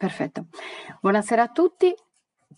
Perfetto. Buonasera a tutti.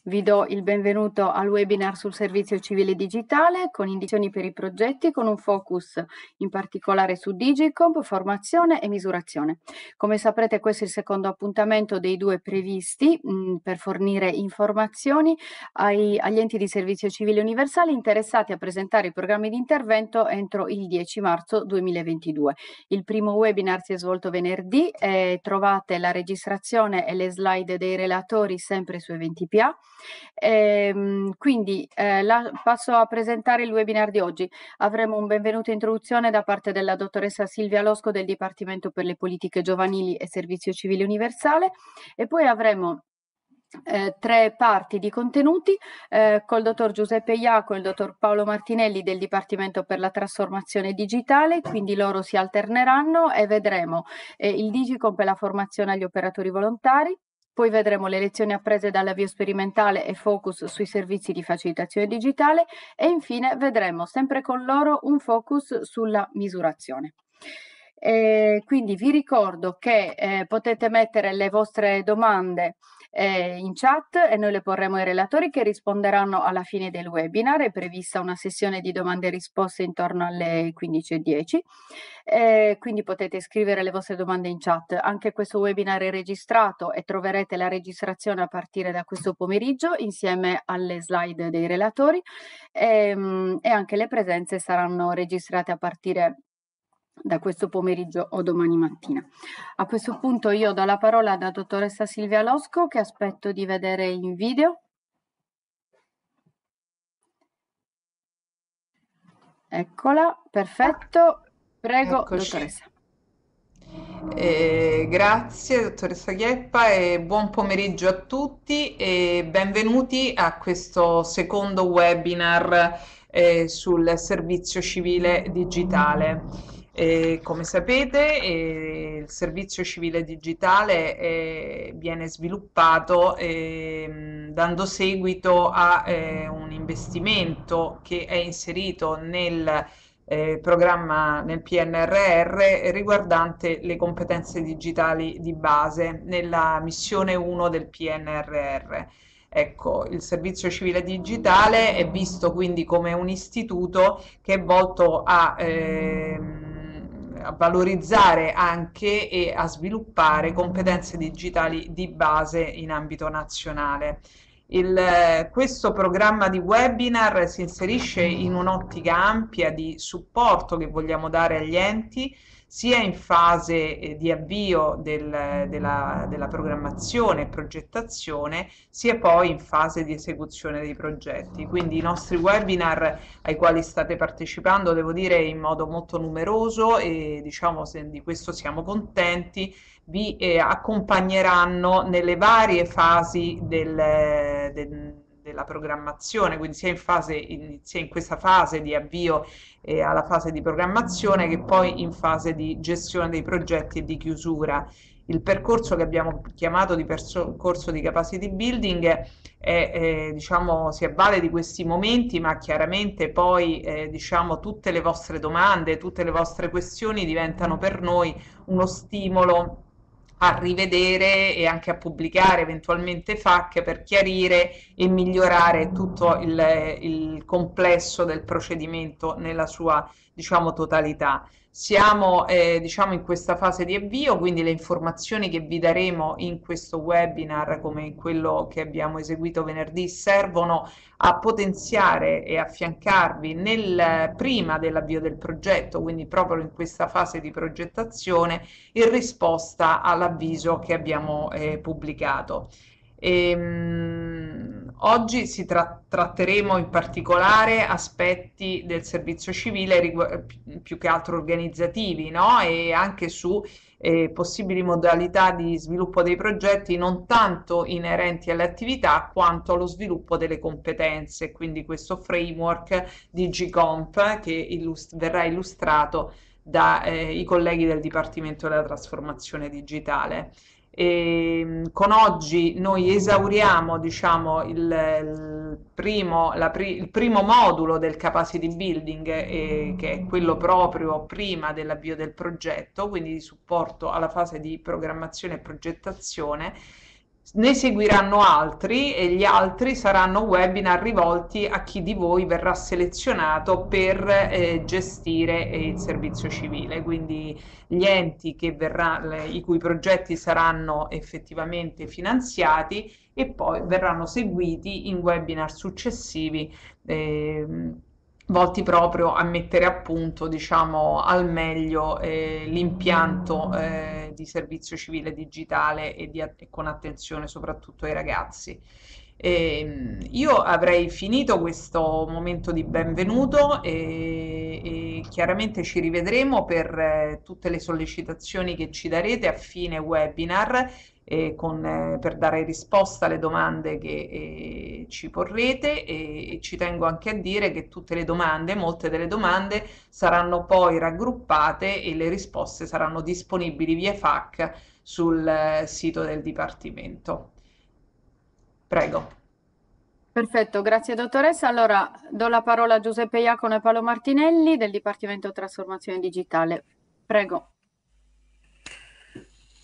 Vi do il benvenuto al webinar sul servizio civile digitale con indicazioni per i progetti con un focus in particolare su Digicomp, formazione e misurazione. Come saprete questo è il secondo appuntamento dei due previsti mh, mm, per fornire informazioni ai, agli enti di servizio civile universale interessati a presentare i programmi di intervento entro il 10 marzo 2022. Il primo webinar si è svolto venerdì e trovate la registrazione e le slide dei relatori sempre su Eventi PA. Ehm, quindi eh, la, passo a presentare il webinar di oggi. Avremo un benvenuto introduzione da parte della dottoressa Silvia Losco del Dipartimento per le politiche giovanili e servizio civile universale e poi avremo eh, tre parti di contenuti eh, col dottor Giuseppe Iaco e il dottor Paolo Martinelli del Dipartimento per la trasformazione digitale, quindi loro si alterneranno e vedremo eh, il Digicomp e la formazione agli operatori volontari, poi vedremo le lezioni apprese dall'avvio sperimentale e focus sui servizi di facilitazione digitale e infine vedremo sempre con loro un focus sulla misurazione. Eh, quindi vi ricordo che eh, potete mettere le vostre domande eh, in chat e noi le porremo ai relatori che risponderanno alla fine del webinar. È prevista una sessione di domande e risposte intorno alle 15.10, eh, quindi potete scrivere le vostre domande in chat. Anche questo webinar è registrato e troverete la registrazione a partire da questo pomeriggio insieme alle slide dei relatori ehm, e anche le presenze saranno registrate a partire da questo pomeriggio o domani mattina. A questo punto io do la parola alla dottoressa Silvia Losco che aspetto di vedere in video. Eccola, perfetto. Prego, Eccoci. dottoressa. Eh, grazie dottoressa Chieppa e buon pomeriggio a tutti e benvenuti a questo secondo webinar eh, sul servizio civile digitale. E, come sapete, eh, il servizio civile digitale eh, viene sviluppato eh, dando seguito a eh, un investimento che è inserito nel eh, programma nel PNRR riguardante le competenze digitali di base nella missione 1 del PNRR. Ecco, il servizio civile digitale è visto quindi come un istituto che è volto a ehm, a valorizzare anche e a sviluppare competenze digitali di base in ambito nazionale. Il, questo programma di webinar si inserisce in un'ottica ampia di supporto che vogliamo dare agli enti sia in fase eh, di avvio del, della, della programmazione e progettazione, sia poi in fase di esecuzione dei progetti. Quindi i nostri webinar ai quali state partecipando, devo dire, in modo molto numeroso e diciamo se di questo siamo contenti, vi eh, accompagneranno nelle varie fasi del, del della programmazione, quindi sia in, fase, in, sia in questa fase di avvio eh, alla fase di programmazione che poi in fase di gestione dei progetti e di chiusura. Il percorso che abbiamo chiamato di percorso di capacity building è, è, diciamo, si avvale di questi momenti, ma chiaramente poi eh, diciamo, tutte le vostre domande, tutte le vostre questioni diventano per noi uno stimolo a rivedere e anche a pubblicare eventualmente FAC per chiarire e migliorare tutto il, il complesso del procedimento nella sua diciamo, totalità. Siamo eh, diciamo in questa fase di avvio, quindi le informazioni che vi daremo in questo webinar, come in quello che abbiamo eseguito venerdì, servono a potenziare e affiancarvi nel, prima dell'avvio del progetto, quindi proprio in questa fase di progettazione, in risposta all'avviso che abbiamo eh, pubblicato. Ehm oggi si tra- tratteremo in particolare aspetti del servizio civile rigu- più che altro organizzativi no? e anche su eh, possibili modalità di sviluppo dei progetti non tanto inerenti alle attività quanto allo sviluppo delle competenze, quindi questo framework di GCOMP che illust- verrà illustrato dai eh, colleghi del Dipartimento della Trasformazione Digitale. E ehm, con oggi noi esauriamo diciamo, il, il, primo, pri, il, primo, modulo del capacity building, eh, che è quello proprio prima dell'avvio del progetto, quindi di supporto alla fase di programmazione e progettazione ne seguiranno altri e gli altri saranno webinar rivolti a chi di voi verrà selezionato per eh, gestire eh, il servizio civile, quindi gli enti verrà, le, i cui progetti saranno effettivamente finanziati e poi verranno seguiti in webinar successivi. Eh, volti proprio a mettere a punto, diciamo, al meglio eh, l'impianto eh, di servizio civile digitale e, di, e, con attenzione soprattutto ai ragazzi. E, ehm, io avrei finito questo momento di benvenuto e, e chiaramente ci rivedremo per eh, tutte le sollecitazioni che ci darete a fine webinar e con, eh, per dare risposta alle domande che eh, ci porrete e, e, ci tengo anche a dire che tutte le domande, molte delle domande saranno poi raggruppate e le risposte saranno disponibili via FAC sul eh, sito del Dipartimento. Prego. Perfetto, grazie dottoressa. Allora do la parola a Giuseppe Iacono e Paolo Martinelli del Dipartimento Trasformazione Digitale. Prego.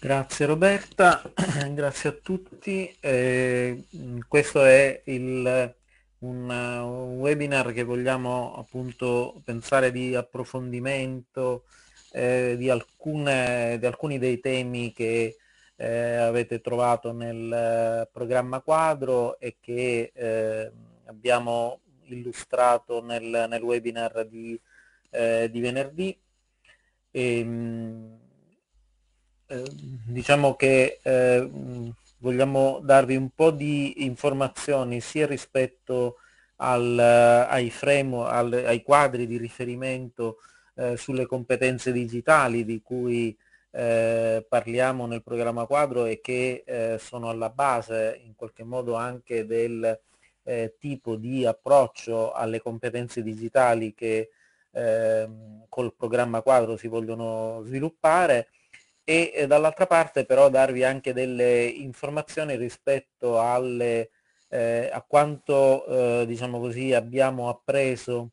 Grazie Roberta, grazie a tutti. Eh, questo è il, un, un, webinar che vogliamo appunto pensare di approfondimento eh, di, alcune, di, alcuni dei temi che eh, avete trovato nel eh, programma quadro e che eh, abbiamo illustrato nel, nel webinar di, eh, di venerdì. E, ehm, Ehm, diciamo che eh, vogliamo darvi un po' di informazioni sia rispetto al, ai frame, al, ai quadri di riferimento eh, sulle competenze digitali di cui eh, parliamo nel programma quadro e che eh, sono alla base in qualche modo anche del eh, tipo di approccio alle competenze digitali che ehm, col programma quadro si vogliono sviluppare e eh, dall'altra parte però darvi anche delle informazioni rispetto alle, eh, a quanto eh, diciamo così, abbiamo appreso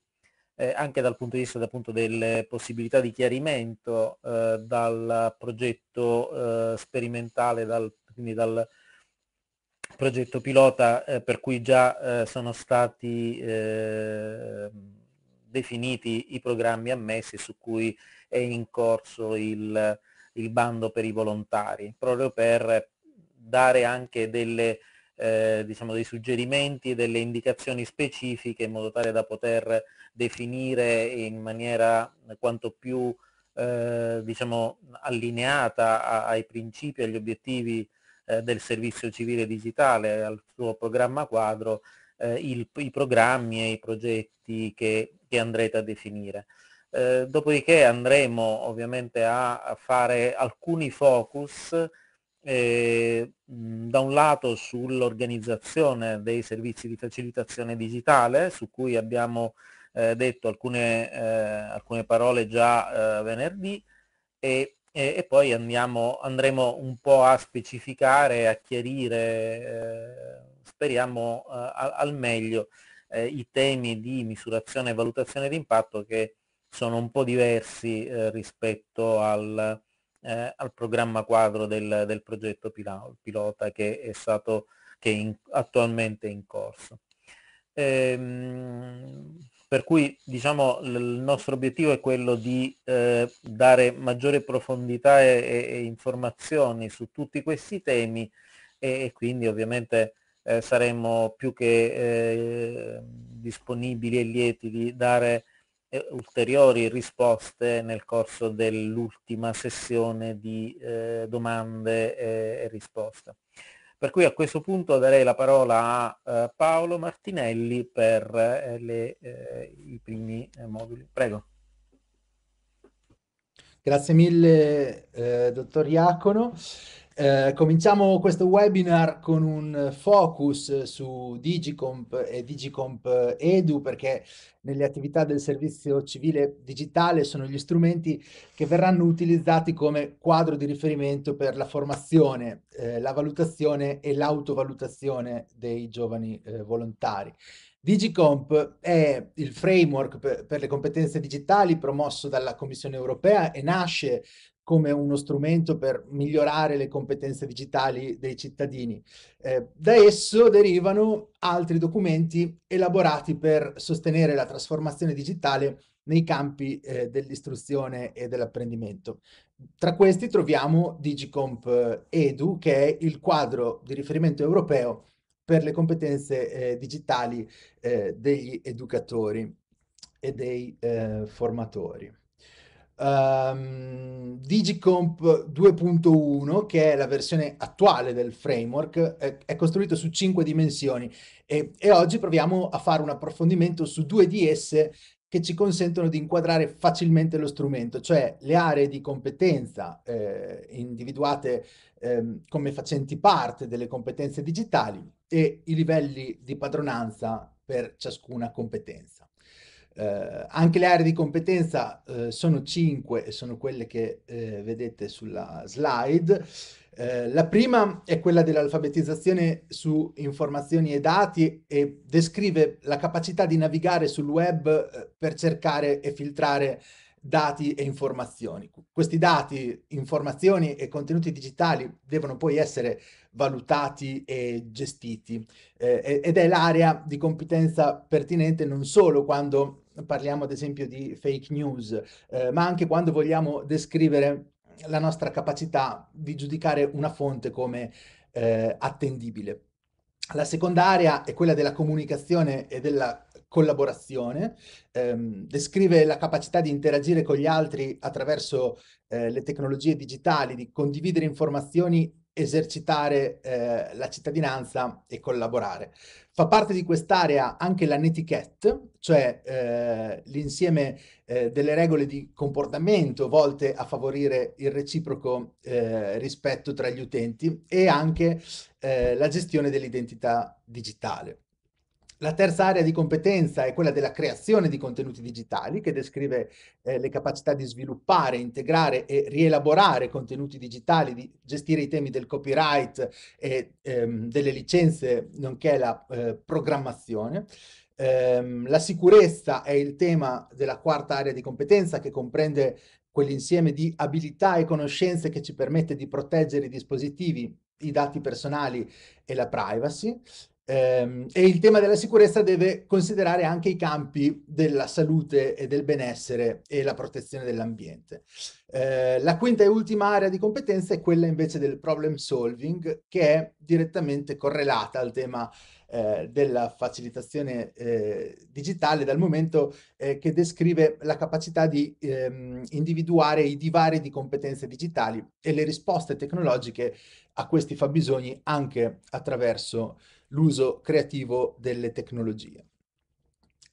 eh, anche dal punto di vista appunto, delle possibilità di chiarimento eh, dal progetto eh, sperimentale, dal, quindi dal progetto pilota per cui già sono stati definiti i programmi ammessi su cui è in corso il il bando per i volontari, proprio per dare anche delle, eh, diciamo dei suggerimenti e delle indicazioni specifiche in modo tale da poter definire in maniera quanto più eh, diciamo, allineata a, ai principi e agli obiettivi eh, del servizio civile digitale, al suo programma quadro, eh, il, i programmi e i progetti che, che andrete a definire. Eh, dopodiché andremo ovviamente a fare alcuni focus eh, da un lato sull'organizzazione dei servizi di facilitazione digitale su cui abbiamo eh, detto alcune, eh, alcune, parole già eh, venerdì e, e, e poi andiamo, andremo un po' a specificare, a chiarire, speriamo al meglio, i temi di misurazione e valutazione di impatto che sono un po' diversi eh, rispetto al, eh, al, programma quadro del, del progetto pilota che è, stato, che è in, attualmente in corso. Ehm, per cui diciamo, il nostro obiettivo è quello di eh, dare maggiore profondità e, e, informazioni su tutti questi temi e, e quindi ovviamente eh, saremo più che eh, disponibili e lieti di dare eh, ulteriori risposte nel corso dell'ultima sessione di eh, domande e, eh, e risposte. Per cui a questo punto darei la parola a eh, Paolo Martinelli per eh, le, eh, i primi moduli. Prego. Grazie mille, dottor Iacono. Eh, cominciamo questo webinar con un focus su Digicomp e Digicomp eh, Edu perché nelle attività del servizio civile digitale sono gli strumenti che verranno utilizzati come quadro di riferimento per la formazione, eh, la valutazione e l'autovalutazione dei giovani eh, volontari. Digicomp è il framework per, per, le competenze digitali promosso dalla Commissione europea e nasce come uno strumento per migliorare le competenze digitali dei cittadini. Eh, da esso derivano altri documenti elaborati per sostenere la trasformazione digitale nei campi eh, dell'istruzione e dell'apprendimento. Tra questi troviamo Digicomp eh, Edu, che è il quadro di riferimento europeo per le competenze eh, digitali eh, degli educatori e dei eh, formatori um, Digicomp 2.1, che è la versione attuale del framework, è, è costruito su cinque dimensioni e, e oggi proviamo a fare un approfondimento su due di esse che ci consentono di inquadrare facilmente lo strumento, cioè le aree di competenza eh, individuate eh, come facenti parte delle competenze digitali e i livelli di padronanza per ciascuna competenza. Eh, anche le aree di competenza eh, sono cinque e sono quelle che eh, vedete sulla slide. Eh, la prima è quella dell'alfabetizzazione su informazioni e dati e descrive la capacità di navigare sul web eh, per cercare e filtrare dati e informazioni. Questi dati, informazioni e contenuti digitali devono poi essere valutati e gestiti eh, ed è l'area di competenza pertinente non solo quando parliamo ad esempio di fake news, eh, ma anche quando vogliamo descrivere la nostra capacità di giudicare una fonte come eh, attendibile. La seconda area è quella della comunicazione e della collaborazione, ehm, descrive la capacità di interagire con gli altri attraverso eh, le tecnologie digitali, di condividere informazioni esercitare eh, la cittadinanza e collaborare. Fa parte di quest'area anche la netiquette, cioè eh, l'insieme eh, delle regole di comportamento volte a favorire il reciproco eh, rispetto tra gli utenti e anche eh, la gestione dell'identità digitale. La terza area di competenza è quella della creazione di contenuti digitali, che descrive eh, le capacità di sviluppare, integrare e rielaborare contenuti digitali, di gestire i temi del copyright e ehm, delle licenze, nonché la eh, programmazione. Ehm, la sicurezza è il tema della quarta area di competenza che comprende quell'insieme di abilità e conoscenze che ci permette di proteggere i dispositivi, i dati personali e la privacy. Ehm, e il tema della sicurezza deve considerare anche i campi della salute e del benessere e la protezione dell'ambiente. Eh, la quinta e ultima area di competenza è quella invece del problem solving che è direttamente correlata al tema eh, della facilitazione eh, digitale dal momento eh, che descrive la capacità di ehm, individuare i divari di competenze digitali e le risposte tecnologiche a questi fabbisogni anche attraverso eh, l'uso creativo delle tecnologie.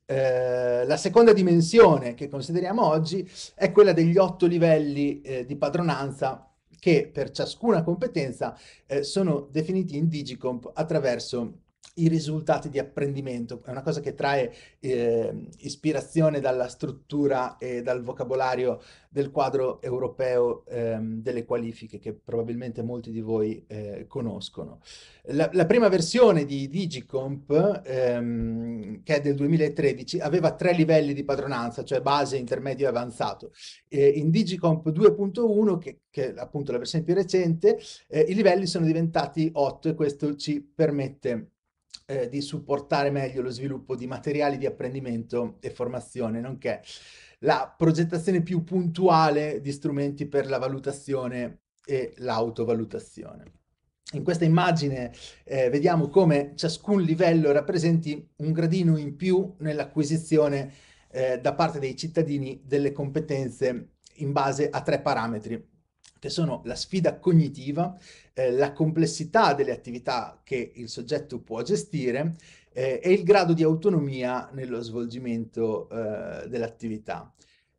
Eh, la seconda dimensione che consideriamo oggi è quella degli otto livelli eh, di padronanza che per ciascuna competenza eh, sono definiti in Digicomp attraverso i risultati di apprendimento. È una cosa che trae eh, ispirazione dalla struttura e dal vocabolario del quadro europeo eh, delle qualifiche che probabilmente molti di voi eh, conoscono. La, la, prima versione di Digicomp, ehm, che è del 2013, aveva tre livelli di padronanza, cioè base, intermedio e avanzato. in Digicomp 2.1, che, che, è appunto la versione più recente, eh, i livelli sono diventati 8 e questo ci permette eh, di supportare meglio lo sviluppo di materiali di apprendimento e formazione, nonché la progettazione più puntuale di strumenti per la valutazione e l'autovalutazione. In questa immagine eh, vediamo come ciascun livello rappresenti un gradino in più nell'acquisizione eh, da parte dei cittadini delle competenze in base a tre parametri che sono la sfida cognitiva, eh, la complessità delle attività che il soggetto può gestire eh, e il grado di autonomia nello svolgimento eh, dell'attività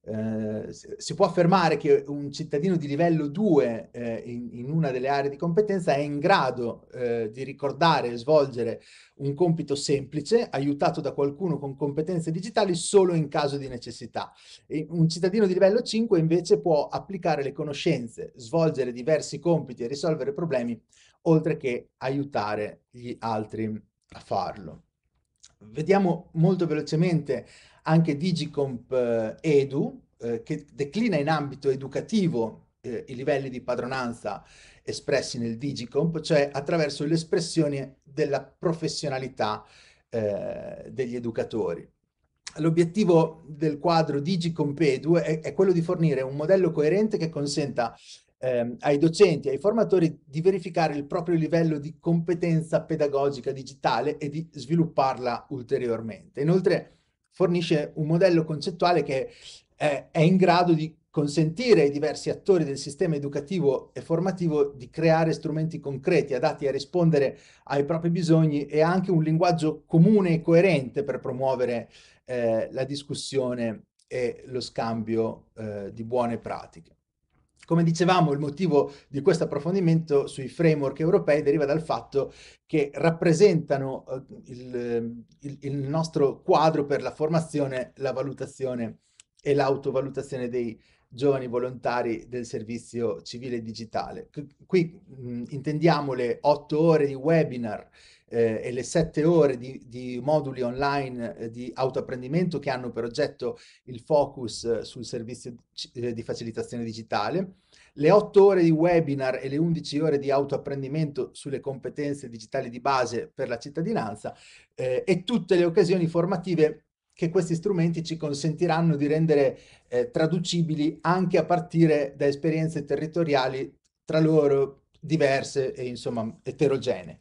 eh, si può affermare che un cittadino di livello 2 eh, in, in, una delle aree di competenza è in grado eh, di ricordare e svolgere un compito semplice aiutato da qualcuno con competenze digitali solo in caso di necessità. E un cittadino di livello 5 invece può applicare le conoscenze, svolgere diversi compiti e risolvere problemi oltre che aiutare gli altri a farlo. Vediamo molto velocemente anche Digicomp eh, Edu, eh, che declina in ambito educativo eh, i livelli di padronanza espressi nel Digicomp, cioè attraverso l'espressione della professionalità eh, degli educatori. L'obiettivo del quadro Digicompedu è, è quello di fornire un modello coerente che consenta eh, ai docenti, ai formatori di verificare il proprio livello di competenza pedagogica digitale e di svilupparla ulteriormente. Inoltre, fornisce un modello concettuale che eh, è in grado di consentire ai diversi attori del sistema educativo e formativo di creare strumenti concreti adatti a rispondere ai propri bisogni e anche un linguaggio comune e coerente per promuovere eh, la discussione e lo scambio eh, di buone pratiche. Come dicevamo, il motivo di questo approfondimento sui framework europei deriva dal fatto che rappresentano eh, il, ehm, il, il nostro quadro per la formazione, la valutazione e l'autovalutazione dei giovani volontari del servizio civile digitale. Qui mh, intendiamo le otto ore di webinar eh, e le sette ore di, di moduli online eh, di autoapprendimento che hanno per oggetto il focus eh, sul servizio eh, di facilitazione digitale, le otto ore di webinar e le undici ore di autoapprendimento sulle competenze digitali di base per la cittadinanza eh, e tutte le occasioni formative che questi strumenti ci consentiranno di rendere eh, traducibili anche a partire da esperienze territoriali tra loro diverse e insomma eterogenee.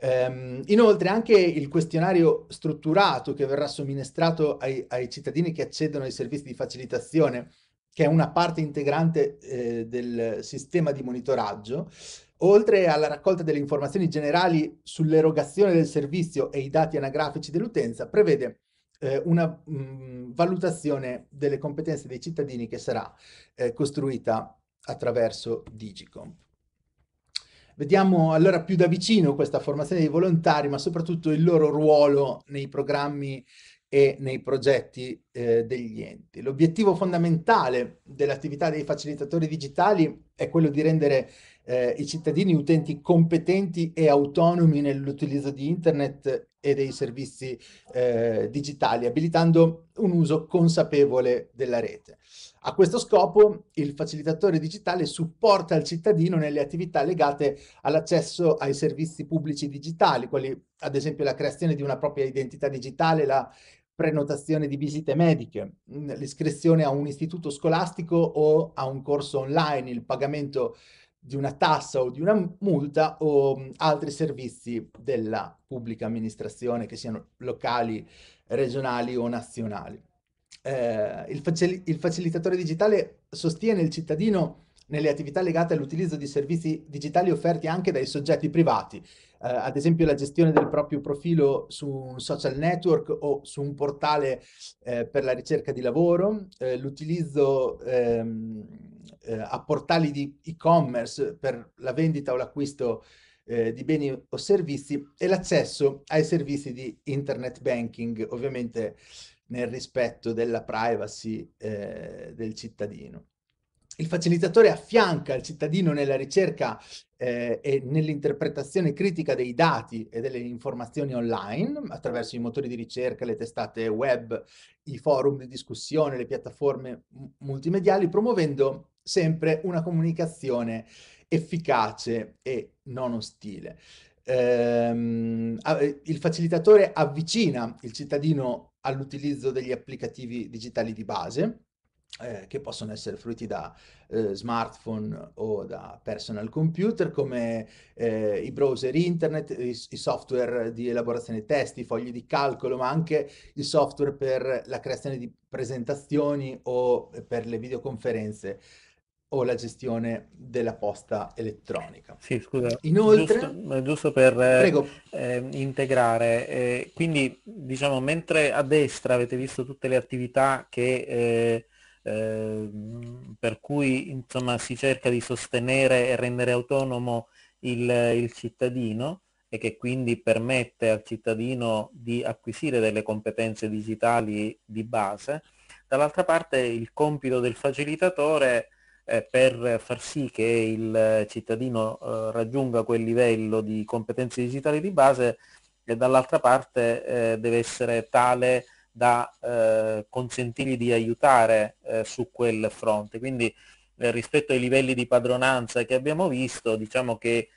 Ehm, inoltre anche il questionario strutturato che verrà somministrato ai, ai, cittadini che accedono ai servizi di facilitazione, che è una parte integrante eh, del sistema di monitoraggio, oltre alla raccolta delle informazioni generali sull'erogazione del servizio e i dati anagrafici dell'utenza, prevede eh, una mh, mm, valutazione delle competenze dei cittadini che sarà eh, costruita attraverso Digicomp. Vediamo allora più da vicino questa formazione dei volontari, ma soprattutto il loro ruolo nei programmi e nei progetti eh, degli enti. L'obiettivo fondamentale dell'attività dei facilitatori digitali è quello di rendere eh, i cittadini utenti competenti e autonomi nell'utilizzo di internet e dei servizi eh, digitali, abilitando un uso consapevole della rete. A questo scopo il facilitatore digitale supporta il cittadino nelle attività legate all'accesso ai servizi pubblici digitali, quali ad esempio la creazione di una propria identità digitale, la prenotazione di visite mediche, l'iscrizione a un istituto scolastico o a un corso online, il pagamento di una tassa o di una multa o altri servizi della pubblica amministrazione che siano locali, regionali o nazionali eh, il, facil il facilitatore digitale sostiene il cittadino nelle attività legate all'utilizzo di servizi digitali offerti anche dai soggetti privati, eh, ad esempio la gestione del proprio profilo su un social network o su un portale eh, per la ricerca di lavoro, eh, l'utilizzo ehm, eh, a portali di e-commerce per la vendita o l'acquisto eh, di beni o servizi e l'accesso ai servizi di internet banking, ovviamente nel rispetto della privacy eh, del cittadino. Il facilitatore affianca il cittadino nella ricerca eh, e nell'interpretazione critica dei dati e delle informazioni online attraverso i motori di ricerca, le testate web, i forum di discussione, le piattaforme multimediali, promuovendo sempre una comunicazione efficace e non ostile. Ehm, il facilitatore avvicina il cittadino all'utilizzo degli applicativi digitali di base, eh, che possono essere fruiti da eh, smartphone o da personal computer, come eh, i browser internet, i, i, software di elaborazione testi, i fogli di calcolo, ma anche il software per la creazione di presentazioni o per le videoconferenze o la gestione della posta elettronica. Sì, scusa. Inoltre, giusto, giusto per eh, ehm, integrare, eh, quindi diciamo mentre a destra avete visto tutte le attività che, eh, ehm, per cui insomma, si cerca di sostenere e rendere autonomo il, il cittadino e che quindi permette al cittadino di acquisire delle competenze digitali di base, dall'altra parte il compito del facilitatore per far sì che il cittadino eh, raggiunga quel livello di competenze digitali di base e dall'altra parte eh, deve essere tale da eh, consentirgli di aiutare su quel fronte. Quindi rispetto ai livelli di padronanza che abbiamo visto, diciamo che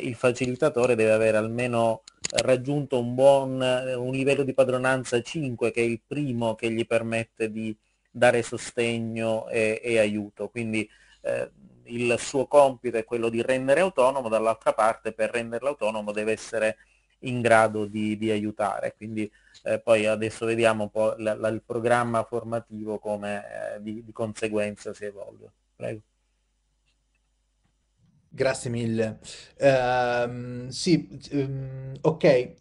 il facilitatore deve avere almeno raggiunto un buon un livello di padronanza 5 che è il primo che gli permette di dare sostegno e, e aiuto. Quindi eh, il suo compito è quello di rendere autonomo, dall'altra parte per renderlo autonomo deve essere in grado di, di aiutare. Quindi eh, poi adesso vediamo un po' la, la, il programma formativo come eh, di, di, conseguenza si evolve. Prego. Grazie mille. Um, sì, um, ok,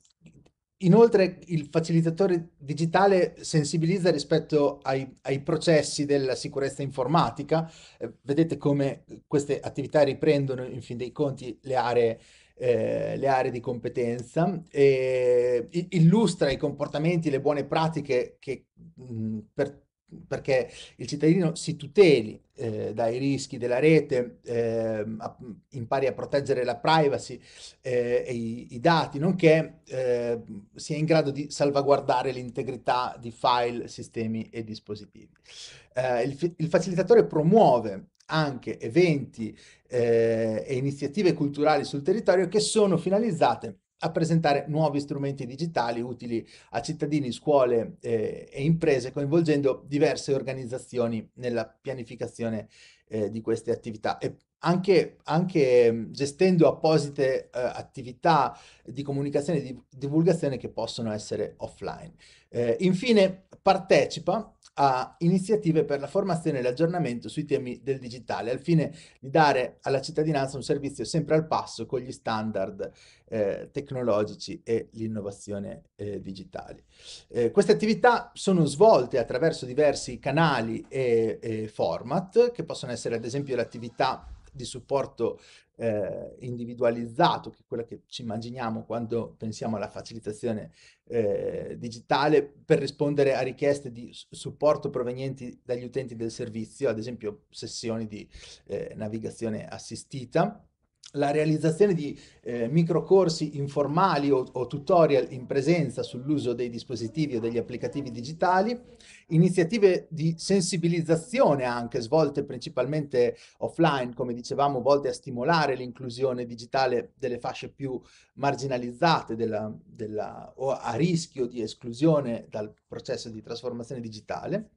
Inoltre il facilitatore digitale sensibilizza rispetto ai, ai processi della sicurezza informatica. Eh, vedete come queste attività riprendono in fin dei conti le aree, eh, le aree di competenza e illustra i comportamenti, le buone pratiche che mh, per perché il cittadino si tuteli eh, dai rischi della rete, eh, impari a proteggere la privacy eh, e i, i, dati, nonché eh, sia in grado di salvaguardare l'integrità di file, sistemi e dispositivi. Eh, il, il, facilitatore promuove anche eventi eh, e iniziative culturali sul territorio che sono finalizzate a presentare nuovi strumenti digitali utili a cittadini, scuole eh, e imprese, coinvolgendo diverse organizzazioni nella pianificazione eh, di queste attività e anche, anche mm, gestendo apposite eh, attività di comunicazione e di divulgazione che possono essere offline. Eh, infine, partecipa a iniziative per la formazione e l'aggiornamento sui temi del digitale, al fine di dare alla cittadinanza un servizio sempre al passo con gli standard eh, tecnologici e l'innovazione eh, digitale. Eh, queste attività sono svolte attraverso diversi canali e, e format, che possono essere ad esempio l'attività di supporto eh, individualizzato, che è quello che ci immaginiamo quando pensiamo alla facilitazione eh, digitale, per rispondere a richieste di supporto provenienti dagli utenti del servizio, ad esempio sessioni di eh, navigazione assistita la realizzazione di eh, microcorsi informali o, o, tutorial in presenza sull'uso dei dispositivi o degli applicativi digitali, iniziative di sensibilizzazione anche svolte principalmente offline, come dicevamo, volte a stimolare l'inclusione digitale delle fasce più marginalizzate della, della, o a rischio di esclusione dal processo di trasformazione digitale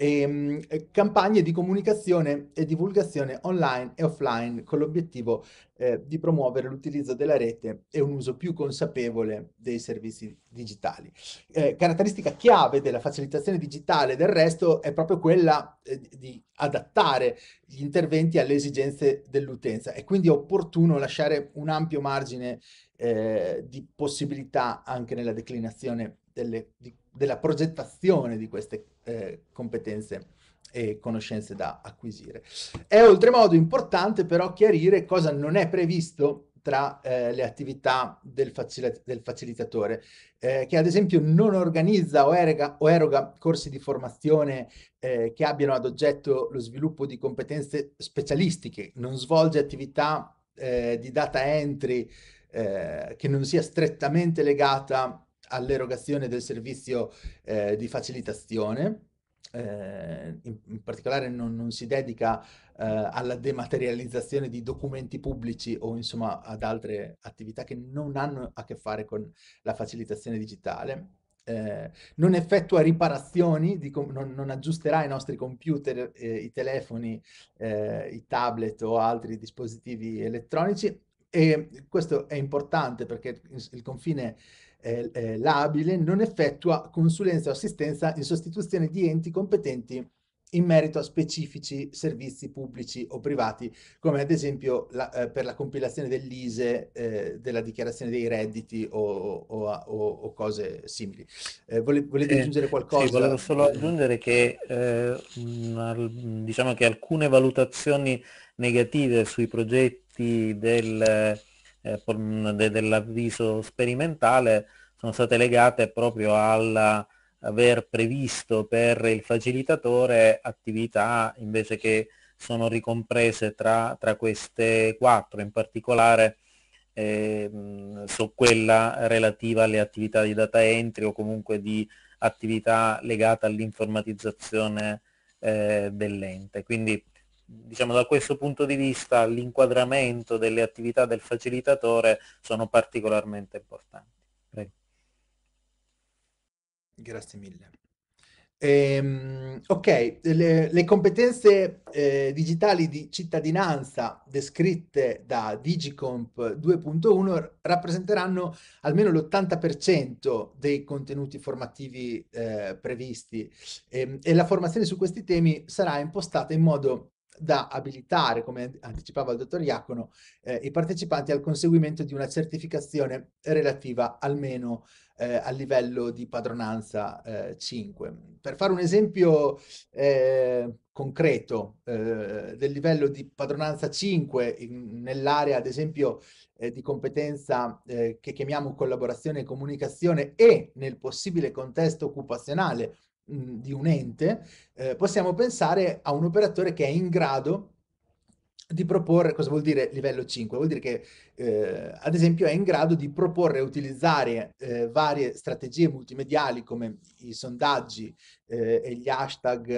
e, ehm, campagne di comunicazione e divulgazione online e offline con l'obiettivo eh, di promuovere l'utilizzo della rete e un uso più consapevole dei servizi digitali. Eh, caratteristica chiave della facilitazione digitale del resto è proprio quella eh, di adattare gli interventi alle esigenze dell'utenza e quindi è opportuno lasciare un ampio margine eh, di possibilità anche nella declinazione delle, di, della progettazione di queste eh, competenze e conoscenze da acquisire. È oltremodo importante però chiarire cosa non è previsto tra eh, le attività del, facil del facilitatore, eh, che ad esempio non organizza o eroga, o eroga corsi di formazione eh, che abbiano ad oggetto lo sviluppo di competenze specialistiche, non svolge attività eh, di data entry eh, che non sia strettamente legata all'erogazione del servizio eh, di facilitazione. Eh, in, in, particolare non, non si dedica eh, alla dematerializzazione di documenti pubblici o insomma ad altre attività che non hanno a che fare con la facilitazione digitale. Eh, non effettua riparazioni, non, non, aggiusterà i nostri computer, eh, i telefoni, eh, i tablet o altri dispositivi elettronici e questo è importante perché il confine eh, l'abile non effettua consulenza o assistenza in sostituzione di enti competenti in merito a specifici servizi pubblici o privati, come ad esempio la, eh, per la compilazione dell'ISE, eh, della dichiarazione dei redditi o, o, o, o cose simili. Eh, vole, volete eh, aggiungere qualcosa? Sì, volevo solo aggiungere che, eh, una, diciamo che alcune valutazioni negative sui progetti del, eh, dell'avviso sperimentale sono state legate proprio all'aver previsto per il facilitatore attività invece che sono ricomprese tra, tra queste quattro, in particolare eh, su quella relativa alle attività di data entry o comunque di attività legata all'informatizzazione eh, dell'ente. Quindi diciamo, da questo punto di vista l'inquadramento delle attività del facilitatore sono particolarmente importanti. Prego. Grazie mille. Ehm, ok, le, le competenze eh, digitali di cittadinanza descritte da Digicomp 2.1 rappresenteranno almeno l'80% dei contenuti formativi eh, previsti ehm, e la formazione su questi temi sarà impostata in modo da abilitare, come anticipava il dottor Iacono, eh, i partecipanti al conseguimento di una certificazione relativa almeno eh, al livello di padronanza eh, 5. Per fare un esempio eh, concreto eh, del livello di padronanza 5 nell'area, ad esempio, eh, di competenza che chiamiamo collaborazione e comunicazione e nel possibile contesto occupazionale di un ente, eh, possiamo pensare a un operatore che è in grado di proporre, cosa vuol dire livello 5? Vuol dire che eh, ad esempio è in grado di proporre e utilizzare eh, varie strategie multimediali come i sondaggi eh, e gli hashtag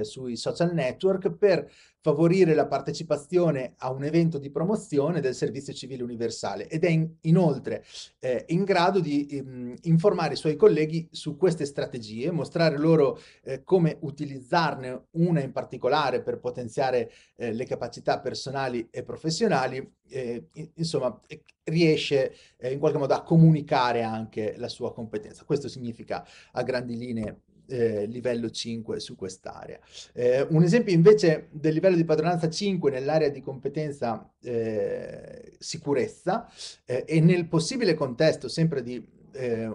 eh, sui social network per favorire la partecipazione a un evento di promozione del servizio civile universale ed è in, inoltre eh, in grado di ehm, informare i suoi colleghi su queste strategie, mostrare loro eh, come utilizzarne una in particolare per potenziare eh, le capacità personali e professionali, eh, insomma riesce eh, in qualche modo a comunicare anche la sua competenza. Questo significa a grandi linee eh, livello 5 su quest'area. Eh, un esempio invece del livello di padronanza 5 nell'area di competenza eh, sicurezza eh, e nel possibile contesto sempre di eh,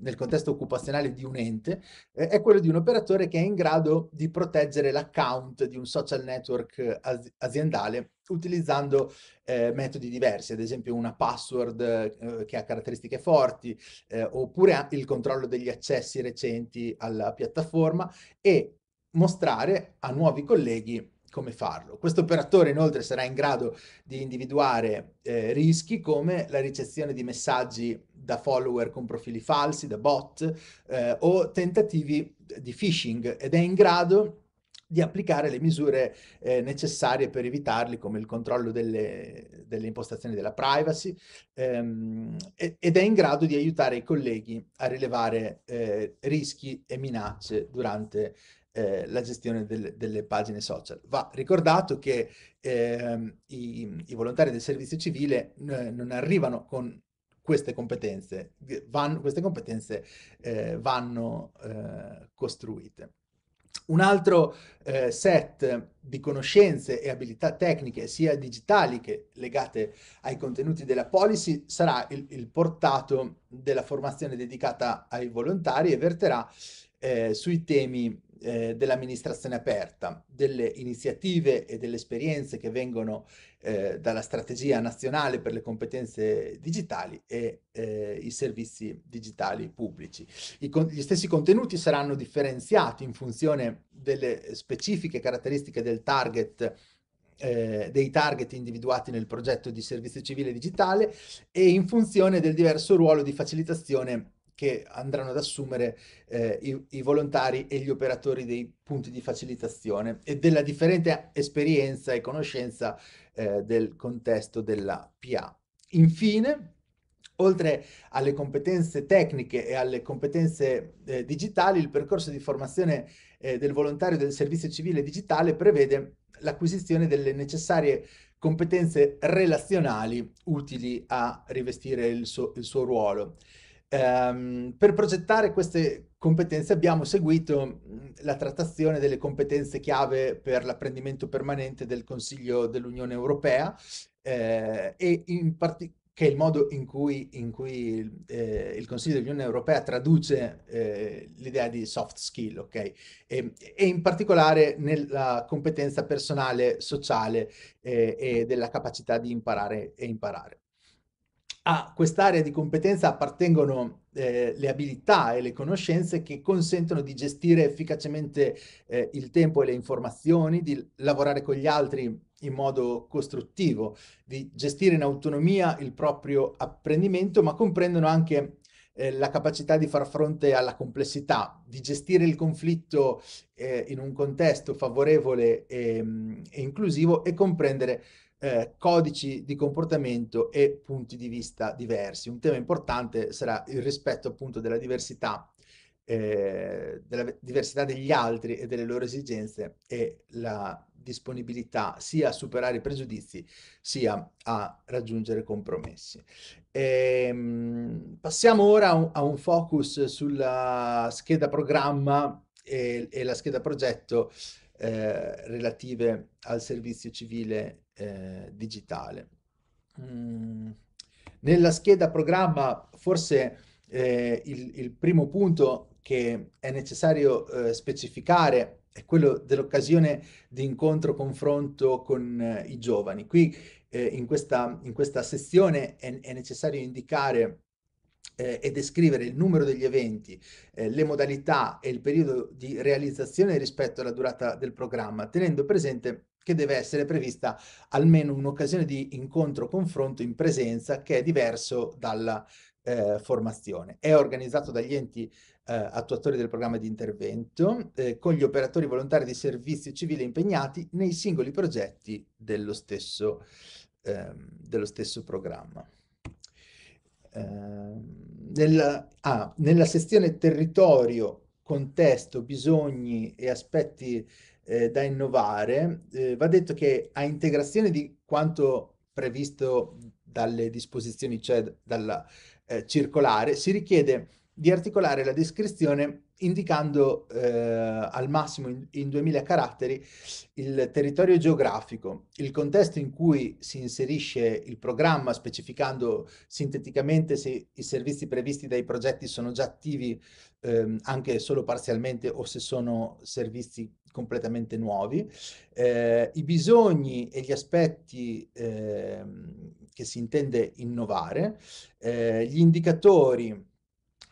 nel contesto occupazionale di un ente, eh, è quello di un operatore che è in grado di proteggere l'account di un social network az aziendale utilizzando eh, metodi diversi, ad esempio una password eh, che ha caratteristiche forti, eh, oppure il controllo degli accessi recenti alla piattaforma e mostrare a nuovi colleghi come farlo. Questo operatore inoltre sarà in grado di individuare eh, rischi come la ricezione di messaggi da follower con profili falsi, da bot eh, o tentativi di phishing ed è in grado di applicare le misure eh, necessarie per evitarli, come il controllo delle, delle impostazioni della privacy, ehm, ed è in grado di aiutare i colleghi a rilevare eh, rischi e minacce durante eh, la gestione del, delle pagine social. Va ricordato che eh, i, i, volontari del servizio civile non arrivano con queste competenze, vanno, queste competenze eh, vanno eh, costruite. Un altro eh, set di conoscenze e abilità tecniche, sia digitali che legate ai contenuti della policy, sarà il, il portato della formazione dedicata ai volontari e verterà eh, sui temi eh, dell'amministrazione aperta, delle iniziative e delle esperienze che vengono eh, dalla strategia nazionale per le competenze digitali e eh, i servizi digitali pubblici. I, gli stessi contenuti saranno differenziati in funzione delle specifiche caratteristiche del target eh, dei target individuati nel progetto di servizio civile digitale e in funzione del diverso ruolo di facilitazione che andranno ad assumere eh, i, i, volontari e gli operatori dei punti di facilitazione e della differente esperienza e conoscenza eh, del contesto della PA. Infine, Oltre alle competenze tecniche e alle competenze eh, digitali, il percorso di formazione eh, del volontario del servizio civile digitale prevede l'acquisizione delle necessarie competenze relazionali utili a rivestire il, so il suo ruolo ehm, per progettare queste competenze abbiamo seguito la trattazione delle competenze chiave per l'apprendimento permanente del Consiglio dell'Unione Europea eh, e in particolare che è il modo in cui, in cui eh, il Consiglio dell'Unione Europea traduce eh, l'idea di soft skill, ok? E, e, in particolare nella competenza personale, sociale eh, e della capacità di imparare e imparare a quest'area di competenza appartengono eh, le abilità e le conoscenze che consentono di gestire efficacemente eh, il tempo e le informazioni, di lavorare con gli altri in modo costruttivo, di gestire in autonomia il proprio apprendimento, ma comprendono anche eh, la capacità di far fronte alla complessità, di gestire il conflitto eh, in un contesto favorevole e, mm, e inclusivo e comprendere eh, codici di comportamento e punti di vista diversi. Un tema importante sarà il rispetto appunto della diversità, eh, della diversità degli altri e delle loro esigenze e la disponibilità sia a superare i pregiudizi sia a raggiungere compromessi. E, ehm, passiamo ora a un, a un focus sulla scheda programma e, e la scheda progetto eh, relative al servizio civile eh, digitale. Mm. Nella scheda programma forse eh, il, il, primo punto che è necessario eh, specificare è quello dell'occasione di incontro-confronto con eh, i giovani. Qui eh, in questa, in, questa, sezione è, è necessario indicare eh, e descrivere il numero degli eventi, eh, le modalità e il periodo di realizzazione rispetto alla durata del programma, tenendo presente che deve essere prevista almeno un'occasione di incontro-confronto in presenza che è diverso dalla eh, formazione. È organizzato dagli enti eh, attuatori del programma di intervento eh, con gli operatori volontari di servizio civile impegnati nei singoli progetti dello stesso, ehm, dello stesso programma. Ehm, nella, ah, nella sezione territorio, contesto, bisogni e aspetti eh, da innovare, eh, va detto che a integrazione di quanto previsto dalle disposizioni, cioè dalla eh, circolare, si richiede di articolare la descrizione indicando eh, al massimo in, in, 2000 caratteri il territorio geografico, il contesto in cui si inserisce il programma, specificando sinteticamente se i servizi previsti dai progetti sono già attivi eh, anche solo parzialmente o se sono servizi completamente nuovi, eh, i bisogni e gli aspetti eh, che si intende innovare, eh, gli indicatori,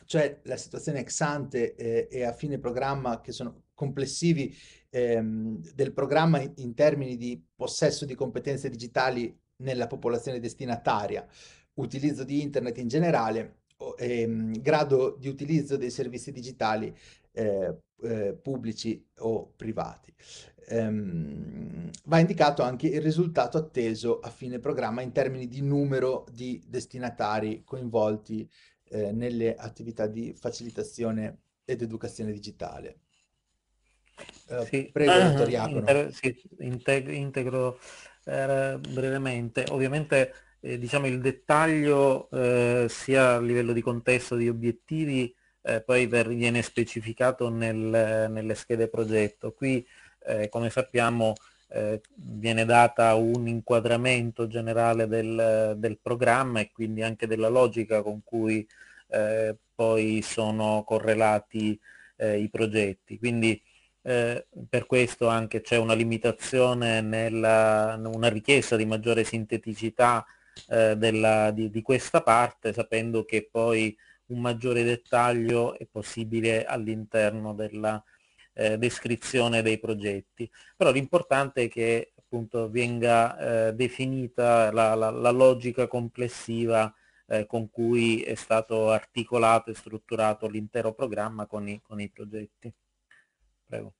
cioè la situazione ex ante eh, e a fine programma che sono complessivi ehm, del programma in termini di possesso di competenze digitali nella popolazione destinataria, utilizzo di internet in generale, ehm, grado di utilizzo dei servizi digitali eh, eh, pubblici o privati. Ehm, va indicato anche il risultato atteso a fine programma in termini di numero di destinatari coinvolti eh, nelle attività di facilitazione ed educazione digitale. Eh, sì. Prego, ah, dottor Iacono. Inter sì, integ integro eh, brevemente. Ovviamente eh, diciamo il dettaglio sia a livello di contesto, di obiettivi, eh, poi viene specificato nel, nelle schede progetto. Qui, eh, come sappiamo, eh, viene data un inquadramento generale del, del, programma e quindi anche della logica con cui eh, poi sono correlati eh, i progetti. Quindi, eh, per questo anche c'è una limitazione nella una richiesta di maggiore sinteticità eh, della, di, di, questa parte, sapendo che poi un maggiore dettaglio è possibile all'interno della eh, descrizione dei progetti. Però l'importante è che appunto venga eh, definita la, la, la, logica complessiva eh, con cui è stato articolato e strutturato l'intero programma con i, con i progetti. Prego.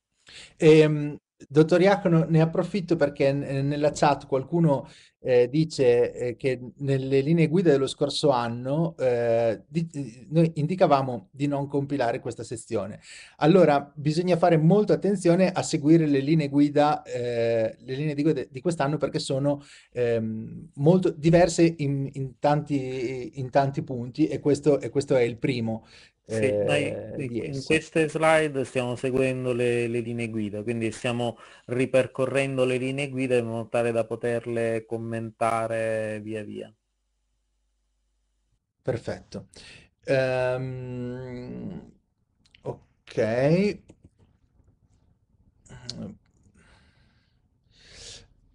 E, ehm, Dottor Iacono, ne approfitto perché eh, nella chat qualcuno eh, dice eh, che nelle linee guida dello scorso anno eh, di, noi indicavamo di non compilare questa sezione. Allora bisogna fare molta attenzione a seguire le linee guida, eh, le linee di di quest'anno perché sono ehm, molto diverse in, in, tanti, in tanti punti e questo, e questo è il primo. Sì, eh, in queste slide stiamo seguendo le, le, linee guida, quindi stiamo ripercorrendo le linee guida in modo tale da poterle commentare via via. Perfetto. Um, ok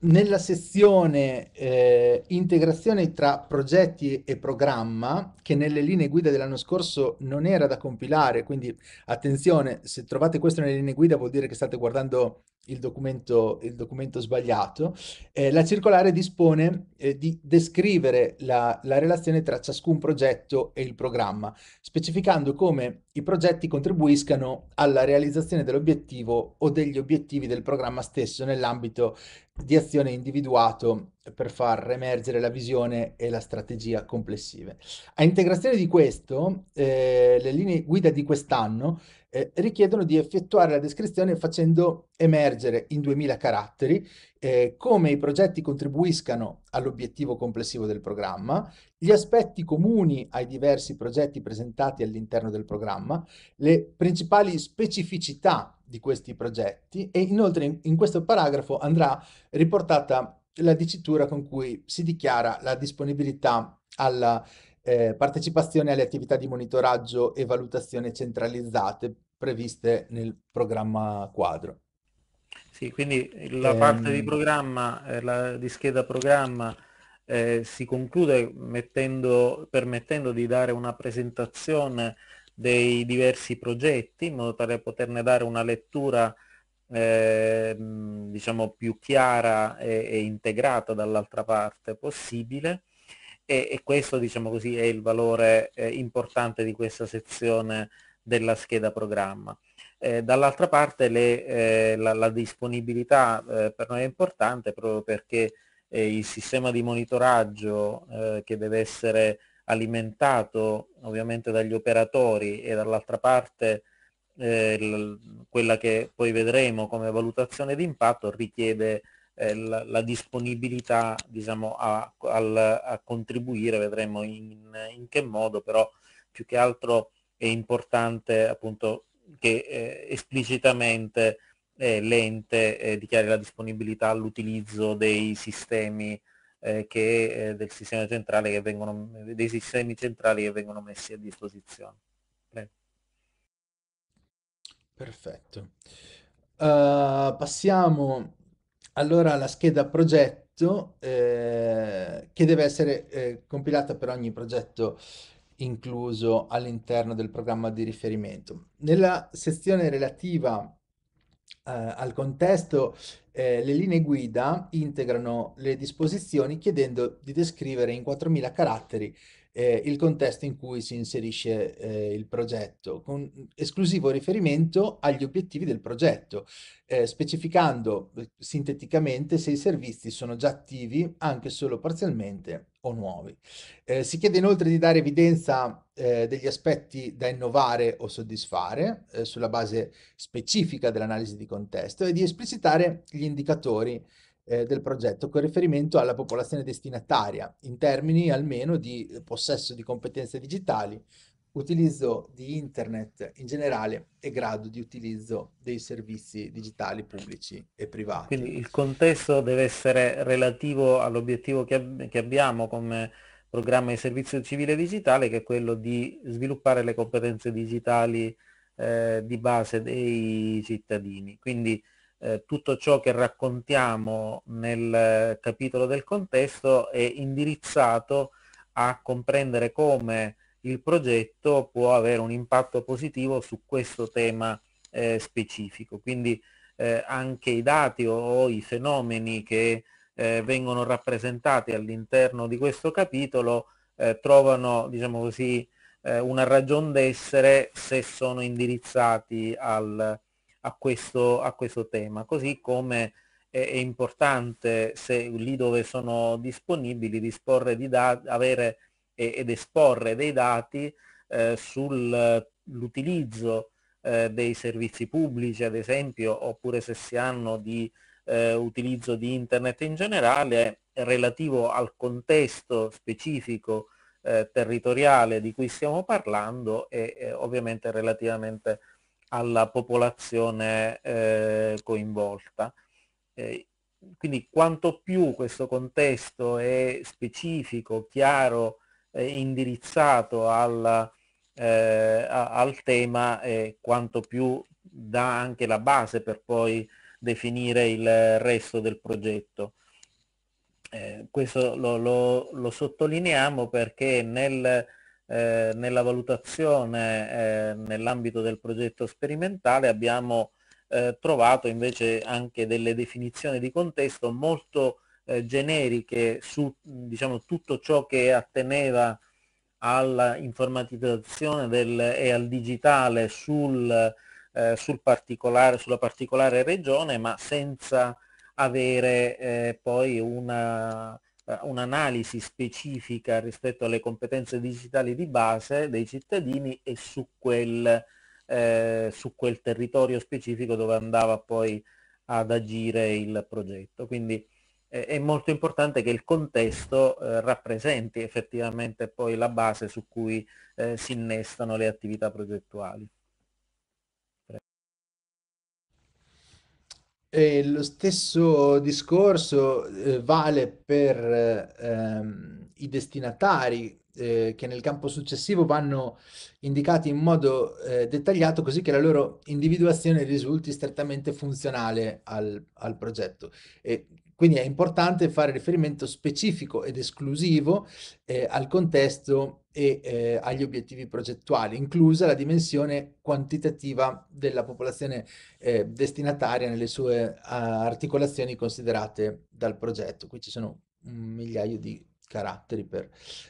nella sezione eh, integrazione tra progetti e programma, che nelle linee guida dell'anno scorso non era da compilare, quindi attenzione, se trovate questo nelle linee guida vuol dire che state guardando il documento, il documento sbagliato, eh, la circolare dispone eh, di descrivere la, la relazione tra ciascun progetto e il programma, specificando come i progetti contribuiscano alla realizzazione dell'obiettivo o degli obiettivi del programma stesso nell'ambito di azione individuato per far emergere la visione e la strategia complessive. A integrazione di questo, eh, le linee guida di quest'anno eh, richiedono di effettuare la descrizione facendo emergere in 2000 caratteri eh, come i progetti contribuiscano all'obiettivo complessivo del programma, gli aspetti comuni ai diversi progetti presentati all'interno del programma, le principali specificità di questi progetti e inoltre in, in questo paragrafo andrà riportata la dicitura con cui si dichiara la disponibilità alla eh, partecipazione alle attività di monitoraggio e valutazione centralizzate previste nel programma quadro. Sì, quindi la ehm... parte di programma, eh, la, di scheda programma, eh, si conclude mettendo, permettendo di dare una presentazione dei diversi progetti in modo tale da poterne dare una lettura eh, diciamo più chiara e, e integrata dall'altra parte possibile e, e, questo diciamo così è il valore eh, importante di questa sezione della scheda programma. Eh, Dall'altra parte le, eh, la, la, disponibilità eh, per noi è importante proprio perché eh, il sistema di monitoraggio eh, che deve essere alimentato ovviamente dagli operatori e dall'altra parte eh, quella che poi vedremo come valutazione di impatto richiede la, la, disponibilità diciamo, a, al, a, contribuire, vedremo in, in, che modo, però più che altro è importante appunto che eh, esplicitamente eh, l'ente eh, dichiari la disponibilità all'utilizzo dei sistemi eh, che, eh, del sistema centrale che vengono, dei sistemi centrali che vengono messi a disposizione. Bene. Perfetto. Uh, passiamo allora alla scheda progetto eh, che deve essere eh, compilata per ogni progetto incluso all'interno del programma di riferimento. Nella sezione relativa eh, al contesto, eh, le linee guida integrano le disposizioni chiedendo di descrivere in 4.000 caratteri eh, il contesto in cui si inserisce eh, il progetto, con esclusivo riferimento agli obiettivi del progetto, eh, specificando eh, sinteticamente se i servizi sono già attivi anche solo parzialmente o nuovi. Eh, si chiede inoltre di dare evidenza eh, degli aspetti da innovare o soddisfare sulla base specifica dell'analisi di contesto e di esplicitare gli indicatori eh, del progetto con riferimento alla popolazione destinataria, in termini almeno di possesso di competenze digitali, utilizzo di internet in generale e grado di utilizzo dei servizi digitali pubblici e privati. Quindi il contesto deve essere relativo all'obiettivo che, ab che, abbiamo come programma di servizio civile digitale che è quello di sviluppare le competenze digitali eh, di base dei cittadini. Quindi eh, tutto ciò che raccontiamo nel eh, capitolo del contesto è indirizzato a comprendere come il progetto può avere un impatto positivo su questo tema eh, specifico. Quindi eh, anche i dati o, o i fenomeni che eh, vengono rappresentati all'interno di questo capitolo eh, trovano, diciamo così, una ragion d'essere se sono indirizzati al, a questo, a questo tema, così come è, è importante se lì dove sono disponibili disporre di dati, avere e, ed esporre dei dati eh, sull'utilizzo eh, dei servizi pubblici ad esempio oppure se si hanno di eh, utilizzo di internet in generale relativo al contesto specifico eh, territoriale di cui stiamo parlando e eh, ovviamente relativamente alla popolazione eh, coinvolta. Eh, quindi quanto più questo contesto è specifico, chiaro, eh, indirizzato al, eh, al tema, quanto più dà anche la base per poi definire il resto del progetto. Eh, questo lo, lo, lo sottolineiamo perché nel eh, nella valutazione eh, nell'ambito del progetto sperimentale abbiamo eh, trovato invece anche delle definizioni di contesto molto eh, generiche su diciamo, tutto ciò che atteneva all'informatizzazione e al digitale sul, eh, sul particolare, sulla particolare regione ma senza avere poi una eh, un'analisi specifica rispetto alle competenze digitali di base dei cittadini e su quel, eh, su quel territorio specifico dove andava poi ad agire il progetto. Quindi eh, è molto importante che il contesto eh, rappresenti effettivamente poi la base su cui eh, si innestano le attività progettuali. E lo stesso discorso eh, vale per ehm, i destinatari eh, che nel campo successivo vanno indicati in modo eh, dettagliato così che la loro individuazione risulti strettamente funzionale al, al progetto. E quindi è importante fare riferimento specifico ed esclusivo eh, al contesto e eh, agli obiettivi progettuali, inclusa la dimensione quantitativa della popolazione eh, destinataria nelle sue uh, articolazioni considerate dal progetto. Qui ci sono un migliaio di caratteri per,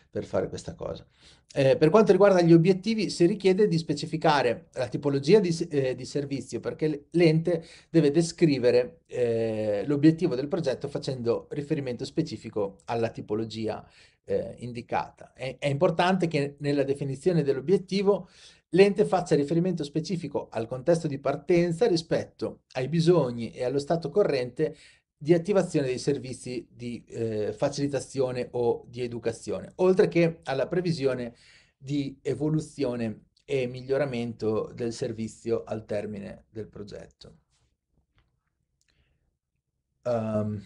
per fare questa cosa. Eh, per quanto riguarda gli obiettivi, si richiede di specificare la tipologia di, eh, di servizio perché l'ente deve descrivere eh, l'obiettivo del progetto facendo riferimento specifico alla tipologia eh, indicata. È, è importante che nella definizione dell'obiettivo l'ente faccia riferimento specifico al contesto di partenza rispetto ai bisogni e allo stato corrente di attivazione dei servizi di eh, facilitazione o di educazione, oltre che alla previsione di evoluzione e miglioramento del servizio al termine del progetto. Um,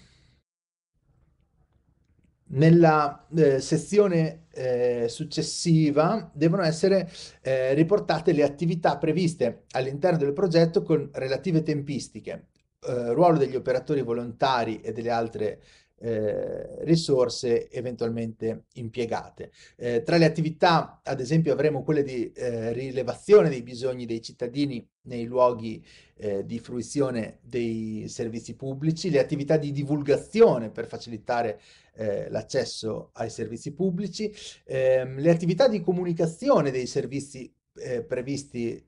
nella eh, sezione eh, successiva devono essere eh, riportate le attività previste all'interno del progetto con relative tempistiche, eh, ruolo degli operatori volontari e delle altre eh, risorse eventualmente impiegate. Eh, tra le attività, ad esempio, avremo quelle di eh, rilevazione dei bisogni dei cittadini nei luoghi eh, di fruizione dei servizi pubblici, le attività di divulgazione per facilitare eh, l'accesso ai servizi pubblici, ehm, le attività di comunicazione dei servizi eh, previsti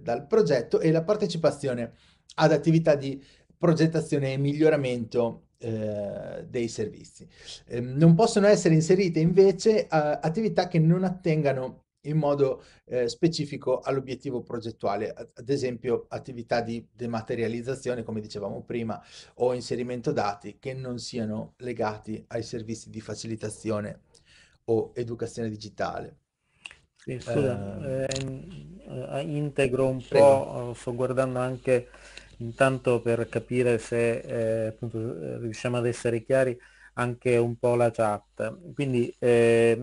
dal progetto e la partecipazione ad attività di progettazione e miglioramento eh, dei servizi. Eh, non possono essere inserite invece eh, attività che non attengano in modo eh, specifico all'obiettivo progettuale, ad esempio attività di dematerializzazione, come dicevamo prima, o inserimento dati che non siano legati ai servizi di facilitazione o educazione digitale. Sì, scusa, eh, ehm, eh, integro un prego. po', eh, sto guardando anche intanto per capire se eh, appunto, eh, riusciamo ad essere chiari anche un po' la chat. Quindi eh,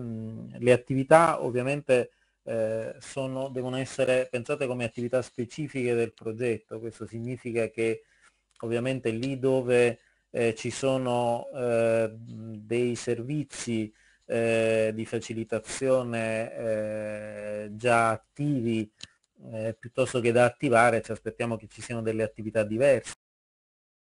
le attività ovviamente eh, sono, devono essere pensate come attività specifiche del progetto, questo significa che ovviamente lì dove eh, ci sono eh, dei servizi di facilitazione già attivi eh, piuttosto che da attivare ci aspettiamo che ci siano delle attività diverse,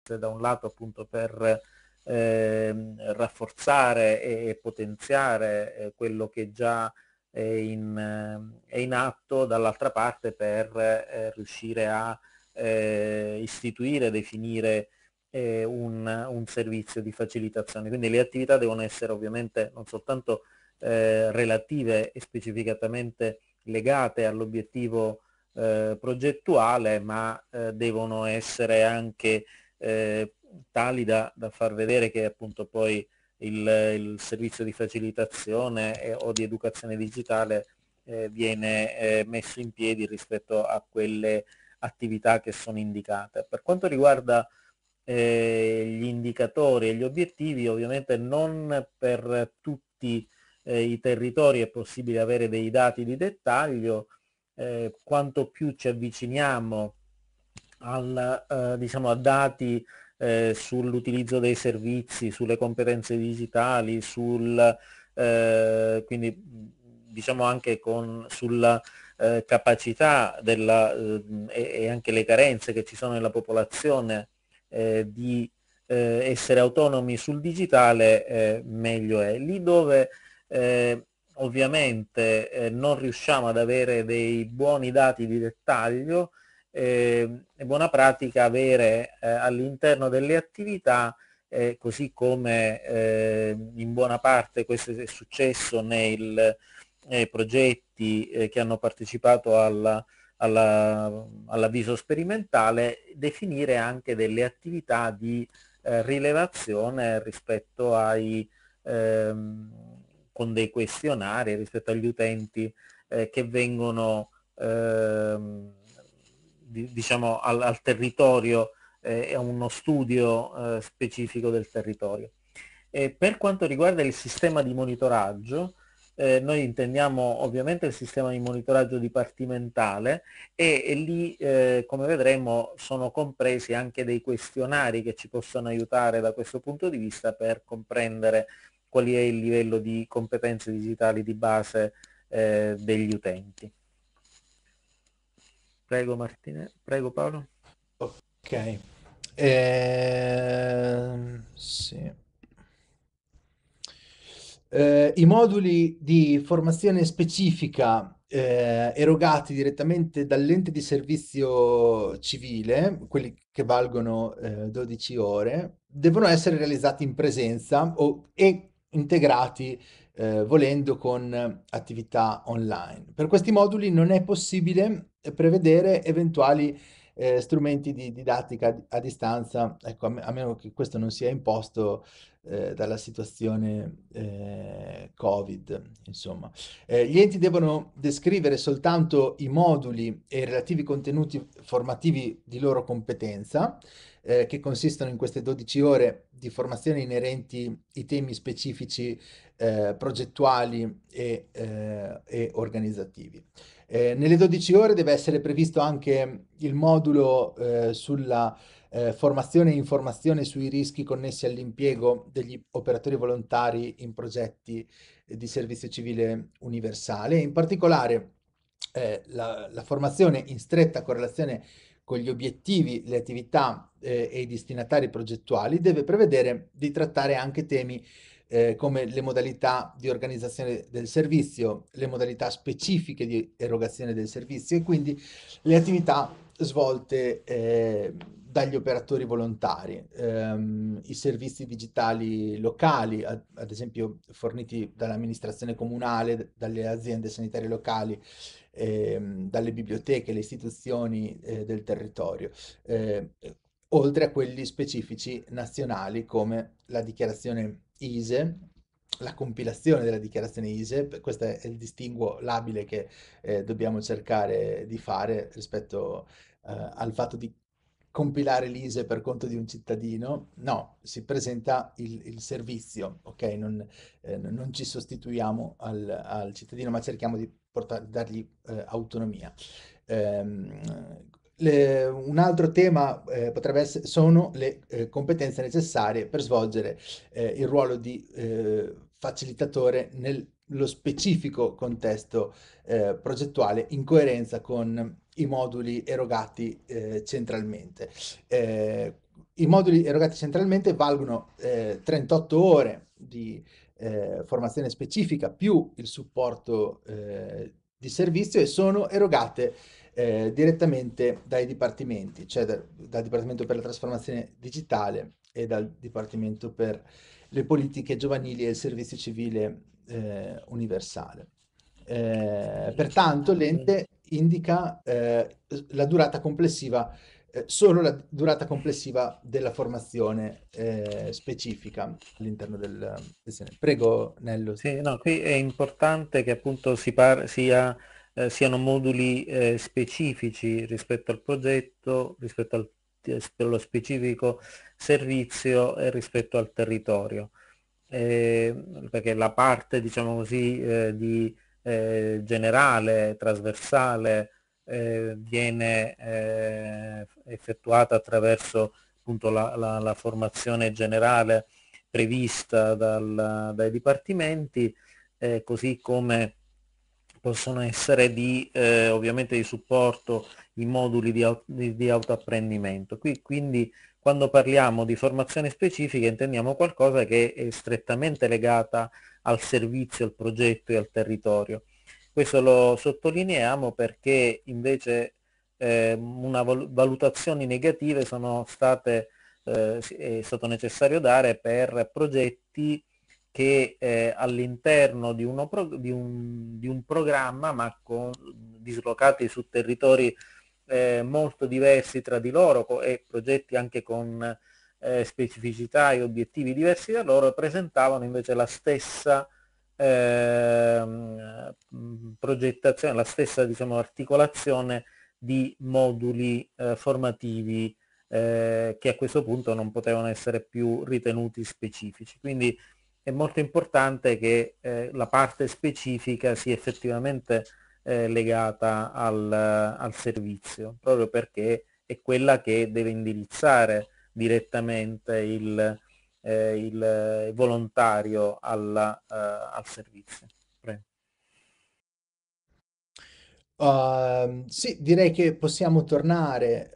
da un lato appunto per eh, rafforzare e potenziare eh, quello che già è in, è in atto, dall'altra parte per eh, riuscire a eh, istituire, definire eh, un, un, servizio di facilitazione. Quindi le attività devono essere ovviamente non soltanto relative e specificatamente legate all'obiettivo eh, progettuale, ma eh, devono essere anche eh, tali da, da, far vedere che appunto poi il, il servizio di facilitazione e, eh, o di educazione digitale viene messo in piedi rispetto a quelle attività che sono indicate. Per quanto riguarda eh, gli indicatori e gli obiettivi, ovviamente non per tutti eh, i territori è possibile avere dei dati di dettaglio, eh, quanto più ci avviciniamo al, eh, diciamo, a dati eh, sull'utilizzo dei servizi, sulle competenze digitali, sul, eh, quindi diciamo anche con, sulla eh, capacità della, eh, e, anche le carenze che ci sono nella popolazione di essere autonomi sul digitale, meglio è. Lì dove eh, ovviamente eh, non riusciamo ad avere dei buoni dati di dettaglio, eh, è buona pratica avere eh, all'interno delle attività, eh, così come ehm, in buona parte questo è successo nei eh, progetti eh, che hanno partecipato alla, all'avviso all sperimentale, definire anche delle attività di rilevazione rispetto ai... Ehm, con dei questionari rispetto agli utenti eh, che vengono ehm, di, diciamo al, al territorio e eh, a uno studio eh, specifico del territorio. E per quanto riguarda il sistema di monitoraggio, eh, noi intendiamo ovviamente il sistema di monitoraggio dipartimentale e, e lì eh, come vedremo sono compresi anche dei questionari che ci possono aiutare da questo punto di vista per comprendere qual è il livello di competenze digitali di base eh, degli utenti. Prego Martine, prego Paolo. Ok. Eh, sì. Eh, I moduli di formazione specifica eh, erogati direttamente dall'ente di servizio civile, quelli che valgono eh, 12 ore, devono essere realizzati in presenza o, e integrati eh, volendo con attività online. Per questi moduli non è possibile prevedere eventuali eh, strumenti di didattica a distanza, ecco, a, me, a, meno che questo non sia imposto eh, dalla situazione eh, Covid, insomma. Eh, gli enti devono descrivere soltanto i moduli e i relativi contenuti formativi di loro competenza, eh, che consistono in queste 12 ore di formazione inerenti i temi specifici eh, progettuali e, eh, e organizzativi. Eh, nelle 12 ore deve essere previsto anche il modulo eh, sulla eh, formazione e informazione sui rischi connessi all'impiego degli operatori volontari in progetti di servizio civile universale, in particolare la, la formazione in stretta correlazione con gli obiettivi, le attività eh, e i destinatari progettuali, deve prevedere di trattare anche temi eh, come le modalità di organizzazione del servizio, le modalità specifiche di erogazione del servizio e quindi le attività svolte eh, dagli operatori volontari, ehm, i servizi digitali locali, ad, ad esempio forniti dall'amministrazione comunale, dalle aziende sanitarie locali, ehm, dalle biblioteche, le istituzioni eh, del territorio, eh, oltre a quelli specifici nazionali come la dichiarazione ISE, la compilazione della dichiarazione ISE, questo è il distinguo labile che eh, dobbiamo cercare di fare rispetto eh, al fatto di compilare l'ISE per conto di un cittadino, no, si presenta il, il servizio, ok? Non, eh, non, ci sostituiamo al, al, cittadino, ma cerchiamo di portare, dargli eh, autonomia. Ehm, le, un altro tema eh, potrebbe essere, sono le eh, competenze necessarie per svolgere eh, il ruolo di eh, facilitatore nello specifico contesto eh, progettuale in coerenza con i moduli erogati centralmente. I moduli erogati centralmente valgono 38 ore di eh, formazione specifica più il supporto eh, di servizio e sono erogate eh, direttamente dai dipartimenti, cioè da, dal Dipartimento per la Trasformazione Digitale e dal Dipartimento per le Politiche Giovanili e il Servizio Civile eh, Universale. Eh, pertanto diciamo l'ente indica eh, la durata complessiva eh, solo la durata complessiva della formazione eh, specifica all'interno del, Prego Nello. Sì, no, qui è importante che appunto si par- sia, eh, siano moduli eh, specifici rispetto al progetto, rispetto al, allo specifico servizio e rispetto al territorio. Eh, perché la parte, diciamo così, eh, di, generale, trasversale, eh, viene eh, effettuata attraverso appunto, la, la, la, formazione generale prevista dal, dai dipartimenti, eh, così come possono essere di, eh, ovviamente di supporto i moduli di, di, di autoapprendimento. Qui, quindi quando parliamo di formazione specifica intendiamo qualcosa che è strettamente legata al servizio, al progetto e al territorio. Questo lo sottolineiamo perché invece eh, una valutazioni negative sono state, eh, è stato necessario dare per progetti che eh, all'interno di, di, un, di, un, programma ma con, dislocati su territori eh, molto diversi tra di loro e progetti anche con eh, specificità e obiettivi diversi da loro presentavano invece la stessa Ehm, progettazione, la stessa diciamo, articolazione di moduli eh, formativi eh, che a questo punto non potevano essere più ritenuti specifici. Quindi è molto importante che eh, la parte specifica sia effettivamente eh, legata al, al, servizio, proprio perché è quella che deve indirizzare direttamente il, eh, eh, il volontario alla, uh, al servizio. Uh, sì, direi che possiamo tornare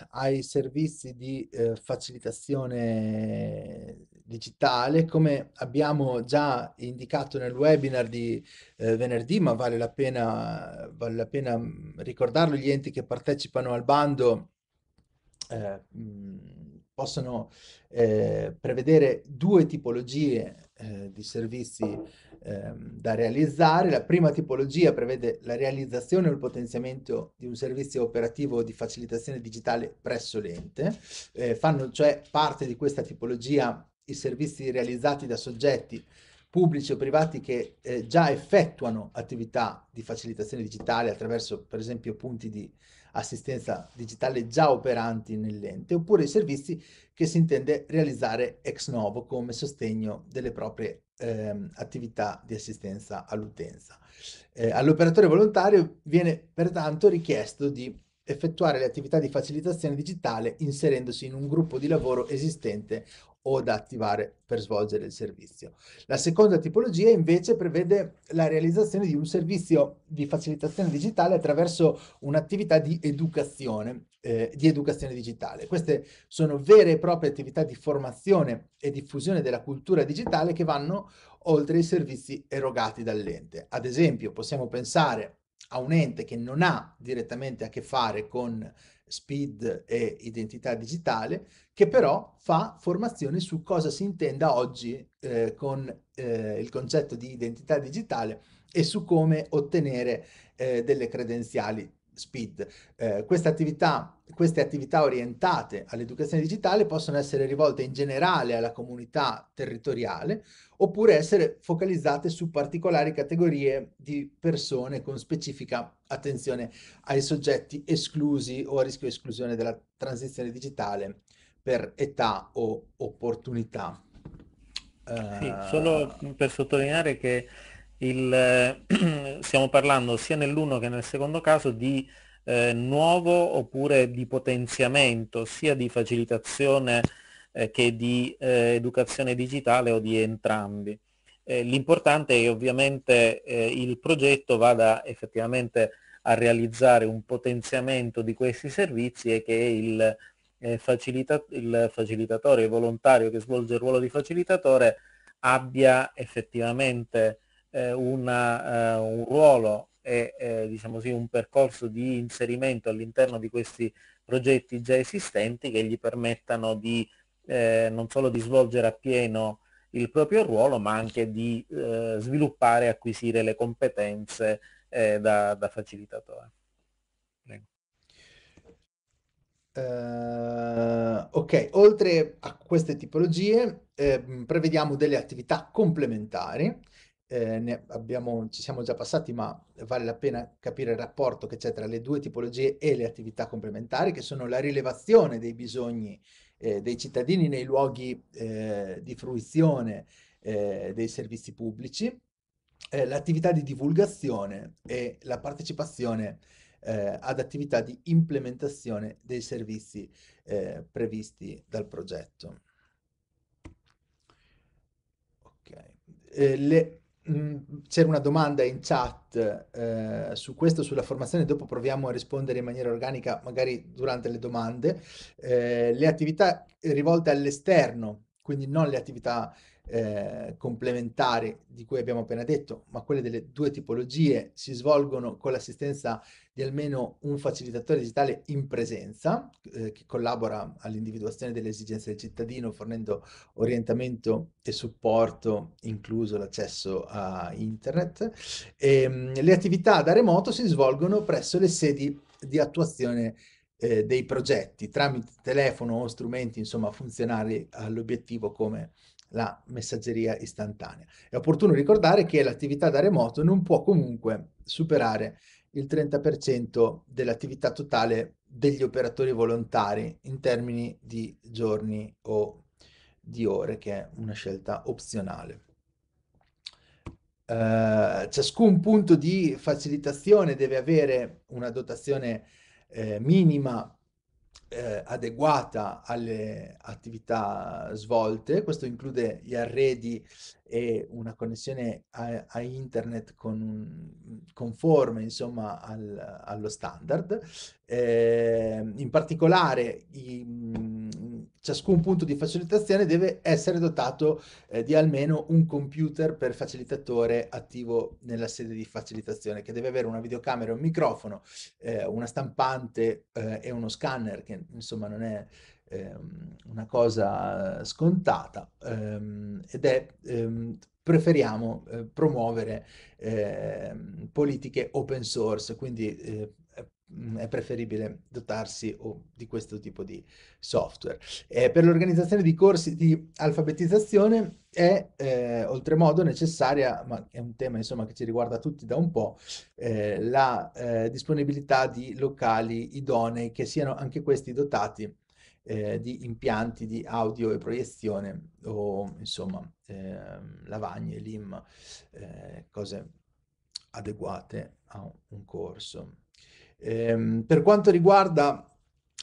uh, ai servizi di uh, facilitazione digitale, come abbiamo già indicato nel webinar di venerdì, ma vale la, pena, vale la pena mm, ricordarlo, gli enti che partecipano al bando mh, mm, possono eh, prevedere due tipologie eh, di servizi eh, da realizzare. La prima tipologia prevede la realizzazione o il potenziamento di un servizio operativo di facilitazione digitale presso l'ente. Eh, fanno cioè parte di questa tipologia i servizi realizzati da soggetti pubblici o privati che eh, già effettuano attività di facilitazione digitale attraverso per esempio punti di assistenza digitale già operanti nell'ente, oppure i servizi che si intende realizzare ex novo come sostegno delle proprie ehm, attività di assistenza all'utenza. Eh, all'operatore volontario viene pertanto richiesto di effettuare le attività di facilitazione digitale inserendosi in un gruppo di lavoro esistente o da attivare per svolgere il servizio. La seconda tipologia invece prevede la realizzazione di un servizio di facilitazione digitale attraverso un'attività di educazione, eh, di educazione digitale. Queste sono vere e proprie attività di formazione e diffusione della cultura digitale che vanno oltre i servizi erogati dall'ente. Ad esempio possiamo pensare a un ente che non ha direttamente a che fare con speed e identità digitale, che però fa formazione su cosa si intenda oggi eh, con eh, il concetto di identità digitale e su come ottenere eh, delle credenziali Speed. Eh, queste, attività, queste attività orientate all'educazione digitale possono essere rivolte in generale alla comunità territoriale oppure essere focalizzate su particolari categorie di persone con specifica attenzione ai soggetti esclusi o a rischio di esclusione della transizione digitale per età o opportunità. Sì, solo per sottolineare che il, eh, stiamo parlando sia nell'uno che nel secondo caso di eh, nuovo oppure di potenziamento, sia di facilitazione eh, che di eh, educazione digitale o di entrambi. Eh, l'importante è che ovviamente eh, il progetto vada effettivamente a realizzare un potenziamento di questi servizi e che il, facilita il facilitatore, il volontario che svolge il ruolo di facilitatore abbia effettivamente eh, una, eh, un ruolo e eh, diciamo così, un percorso di inserimento all'interno di questi progetti già esistenti che gli permettano di eh, non solo di svolgere appieno il proprio ruolo ma anche di eh, sviluppare e acquisire le competenze da, da, facilitatore. Uh, ok, oltre a queste tipologie eh, prevediamo delle attività complementari eh, abbiamo, ci siamo già passati, ma vale la pena capire il rapporto che c'è tra le due tipologie e le attività complementari, che sono la rilevazione dei bisogni eh, dei cittadini nei luoghi eh, di fruizione eh, dei servizi pubblici, eh, l'attività di divulgazione e la partecipazione eh, ad attività di implementazione dei servizi previsti dal progetto. Eh, le, Mm, c'era una domanda in chat eh, su questo, sulla formazione, dopo proviamo a rispondere in maniera organica, magari durante le domande. Eh, le attività rivolte all'esterno, quindi non le attività eh, complementari di cui abbiamo appena detto, ma quelle delle due tipologie, si svolgono con l'assistenza di almeno un facilitatore digitale in presenza eh, che collabora all'individuazione delle esigenze del cittadino fornendo orientamento e supporto, incluso l'accesso a internet. E, ehm, le attività da remoto si svolgono presso le sedi di attuazione eh, dei progetti tramite telefono o strumenti insomma funzionali all'obiettivo come la messaggeria istantanea. È opportuno ricordare che l'attività da remoto non può comunque superare il 30% dell'attività totale degli operatori volontari in termini di giorni o di ore, che è una scelta opzionale. Uh, ciascun punto di facilitazione deve avere una dotazione eh, minima eh, adeguata alle attività svolte, questo include gli arredi e una connessione a, a internet con, conforme insomma al, allo standard. Eh, in particolare i, mm, ciascun punto di facilitazione deve essere dotato eh, di almeno un computer per facilitatore attivo nella sede di facilitazione che deve avere una videocamera, un microfono, eh, una stampante eh, e uno scanner che insomma non è ehm, una cosa scontata ehm, ed è ehm, preferiamo eh, promuovere eh, politiche open source, quindi eh, è preferibile dotarsi oh, di questo tipo di software. Eh, per l'organizzazione di corsi di alfabetizzazione è eh, oltremodo necessaria, ma è un tema insomma, che ci riguarda tutti da un po', eh, la disponibilità di locali idonei che siano anche questi dotati eh, di impianti di audio e proiezione o insomma eh, lavagne, lim, eh, cose adeguate a un corso. Ehm, per quanto riguarda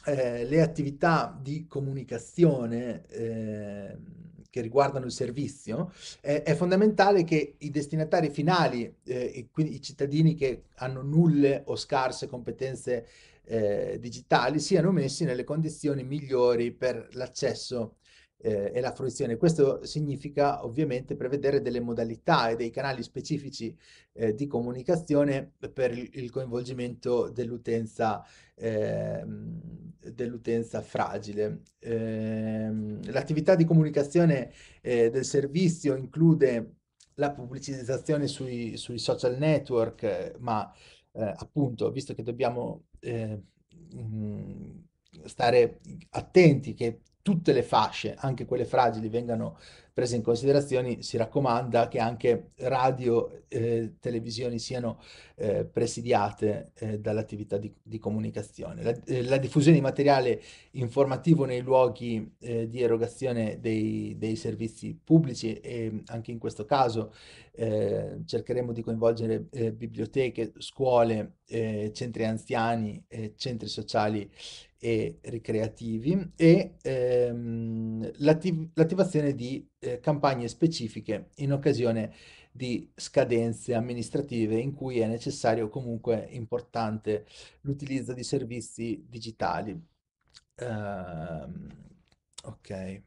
eh, le attività di comunicazione ehm, che riguardano il servizio, è fondamentale che i destinatari finali, eh, quindi i cittadini che hanno nulle o scarse competenze eh, digitali siano messi nelle condizioni migliori per l'accesso eh, e la fruizione. Questo significa ovviamente prevedere delle modalità e dei canali specifici eh, di comunicazione per il coinvolgimento dell'utenza eh, dell'utenza fragile. Ehm, l'attività di comunicazione eh, del servizio include la pubblicizzazione sui, sui social network, ma eh, appunto, visto che dobbiamo eh, mh, mm, stare attenti che tutte le fasce, anche quelle fragili, vengano prese in considerazione, si raccomanda che anche radio e eh, televisioni siano eh, presidiate eh, dall'attività di, di, comunicazione. La, eh, la, diffusione di materiale informativo nei luoghi eh, di erogazione dei, dei, servizi pubblici e anche in questo caso eh, cercheremo di coinvolgere biblioteche, scuole, centri anziani, centri sociali e ricreativi e ehm, l'attiv- l'attivazione di eh, campagne specifiche in occasione di scadenze amministrative in cui è necessario comunque importante l'utilizzo di servizi digitali. Uh, ok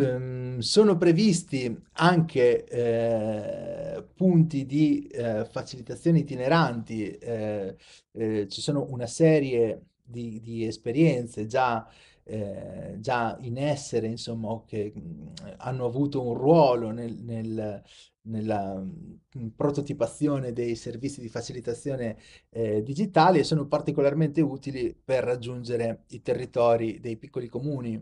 ehm, sono previsti anche eh, punti di eh, facilitazione itineranti, eh, eh, ci sono una serie di, di esperienze già eh, già in essere, insomma, che mm, hanno avuto un ruolo nel, nel, nella mm, prototipazione dei servizi di facilitazione eh, digitali e sono particolarmente utili per raggiungere i territori dei piccoli comuni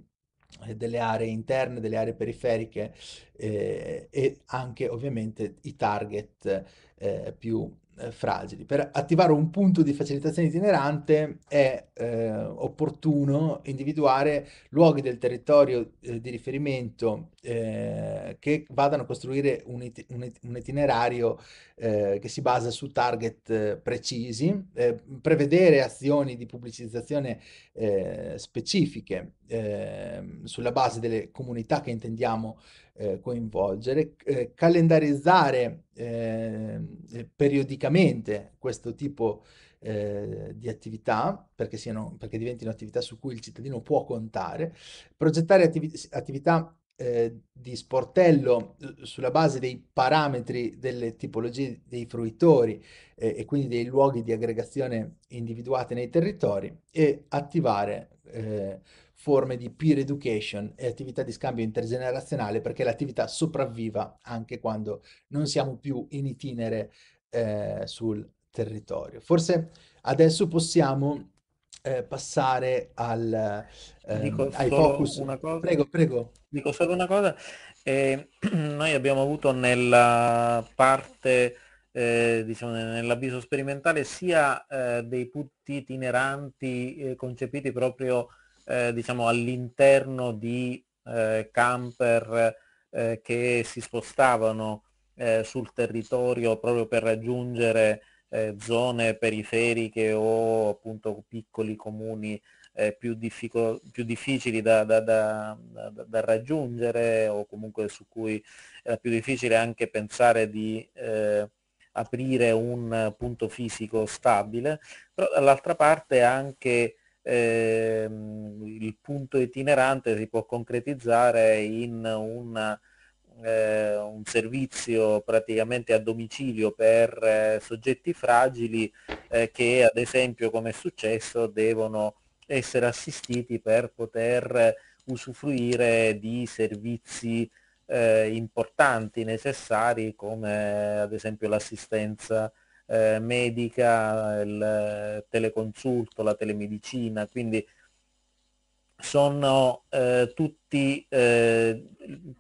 delle aree interne, delle aree periferiche eh, e anche ovviamente i target eh, più eh, fragili. Per attivare un punto di facilitazione itinerante è eh, opportuno individuare luoghi del territorio eh, di riferimento eh, che vadano a costruire un, it- un, it- un itinerario eh, che si basa su target eh, precisi, prevedere azioni di pubblicizzazione specifiche ehm, sulla base delle comunità che intendiamo eh, coinvolgere, eh, calendarizzare ehm, eh, periodicamente questo tipo eh, di attività perché, siano, perché diventino attività su cui il cittadino può contare, progettare attivi attività eh, di sportello eh, sulla base dei parametri delle tipologie dei fruitori eh, e quindi dei luoghi di aggregazione individuati nei territori e attivare eh, forme di peer education e attività di scambio intergenerazionale perché l'attività sopravviva anche quando non siamo più in itinere eh, sul territorio. Forse adesso possiamo eh, passare al, eh, Dico ai focus. Una cosa. Prego, prego. Dico solo una cosa. Eh, noi abbiamo avuto nella parte eh, diciamo, nell'avviso sperimentale sia eh, dei putti itineranti eh, concepiti proprio eh, diciamo, all'interno di eh, camper eh, che si spostavano eh, sul territorio proprio per raggiungere eh, zone periferiche o appunto piccoli comuni più, difficol- più, difficili da, da, da, da, raggiungere o comunque su cui era più difficile anche pensare di aprire un punto fisico stabile, però dall'altra parte anche eh, il punto itinerante si può concretizzare in una, eh, un servizio praticamente a domicilio per eh, soggetti fragili eh, che ad esempio come è successo devono essere assistiti per poter usufruire di servizi eh, importanti necessari come ad esempio l'assistenza eh, medica, il eh, teleconsulto, la telemedicina, quindi sono eh, tutti eh,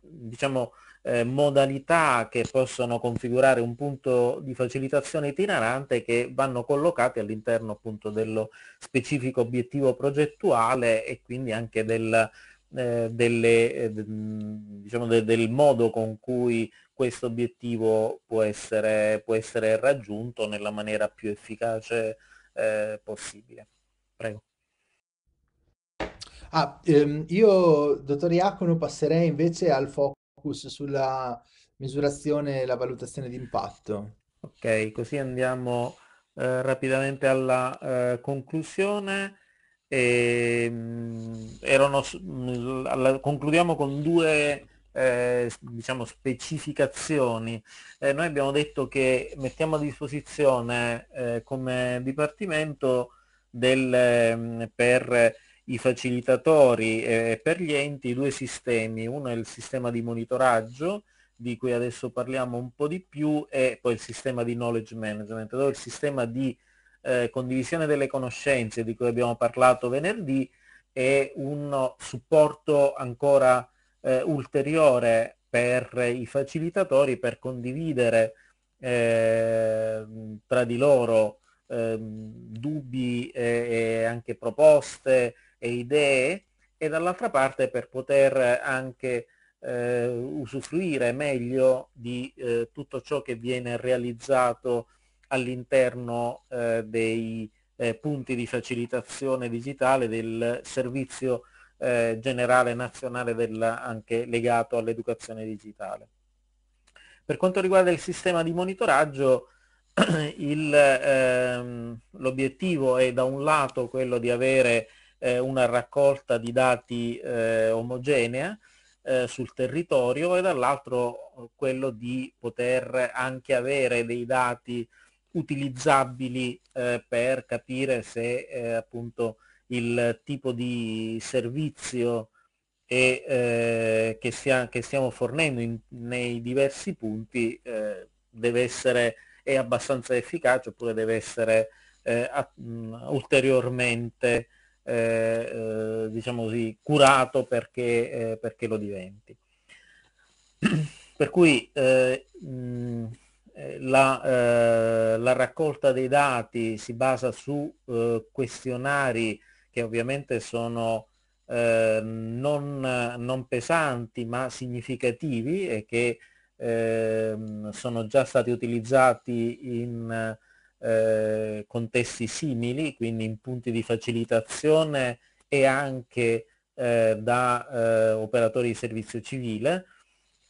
diciamo, eh, modalità che possono configurare un punto di facilitazione itinerante che vanno collocati all'interno appunto dello specifico obiettivo progettuale e quindi anche del, eh, delle, eh, diciamo, de, del modo con cui questo obiettivo può essere, può essere raggiunto nella maniera più efficace eh, possibile. Prego. Ah, ehm, io, dottor Iacono, passerei invece al focus sulla misurazione e la valutazione di impatto. Ok, così andiamo eh, rapidamente alla eh, conclusione. E, ehm, mh, erano, mh, alla, concludiamo con due eh, diciamo specificazioni. Eh, noi abbiamo detto che mettiamo a disposizione eh, come dipartimento del, mm, per i facilitatori e per gli enti due sistemi, uno è il sistema di monitoraggio di cui adesso parliamo un po' di più e poi il sistema di knowledge management, dove il sistema di eh, condivisione delle conoscenze di cui abbiamo parlato venerdì è un supporto ancora eh, ulteriore per i facilitatori per condividere eh, tra di loro eh, dubbi e anche proposte e idee e dall'altra parte per poter anche eh, usufruire meglio di eh, tutto ciò che viene realizzato all'interno eh, dei punti di facilitazione digitale del servizio eh, generale nazionale del, anche legato all'educazione digitale. Per quanto riguarda il sistema di monitoraggio, ehm, l'obiettivo ehm, è da un lato quello di avere eh, una raccolta di dati eh, omogenea eh, sul territorio e dall'altro quello di poter anche avere dei dati utilizzabili eh, per capire se eh, appunto il tipo di servizio e, eh, che, stia, che, stiamo fornendo in, nei diversi punti eh, deve essere è abbastanza efficace oppure deve essere eh, a, mh, ulteriormente eh, eh, diciamo così, curato perché, eh, perché, lo diventi. Per cui mh, la, la, raccolta dei dati si basa su questionari che ovviamente sono eh, non, non, pesanti ma significativi e che eh, sono già stati utilizzati in eh, contesti simili, quindi in punti di facilitazione e anche eh, da eh, operatori di servizio civile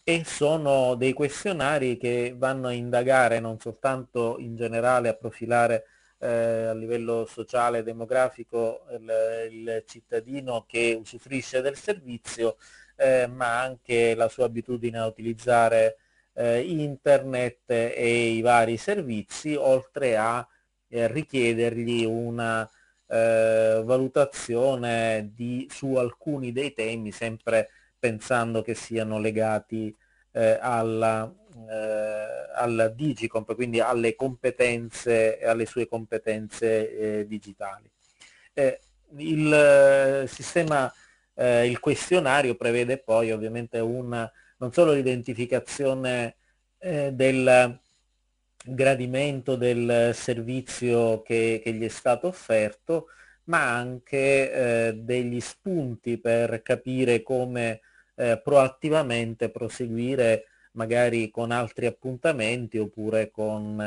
e sono dei questionari che vanno a indagare non soltanto in generale a profilare eh, a livello sociale e demografico il, il, cittadino che usufruisce del servizio, eh, ma anche la sua abitudine a utilizzare eh, internet e i vari servizi, oltre a eh, richiedergli una eh, valutazione di, su alcuni dei temi, sempre pensando che siano legati eh, alla eh, al Digicomp, quindi alle competenze, e alle sue competenze eh, digitali. Eh, il sistema, il questionario prevede poi ovviamente una, non solo l'identificazione del gradimento del servizio che, che, gli è stato offerto, ma anche eh, degli spunti per capire come eh, proattivamente proseguire magari con altri appuntamenti oppure con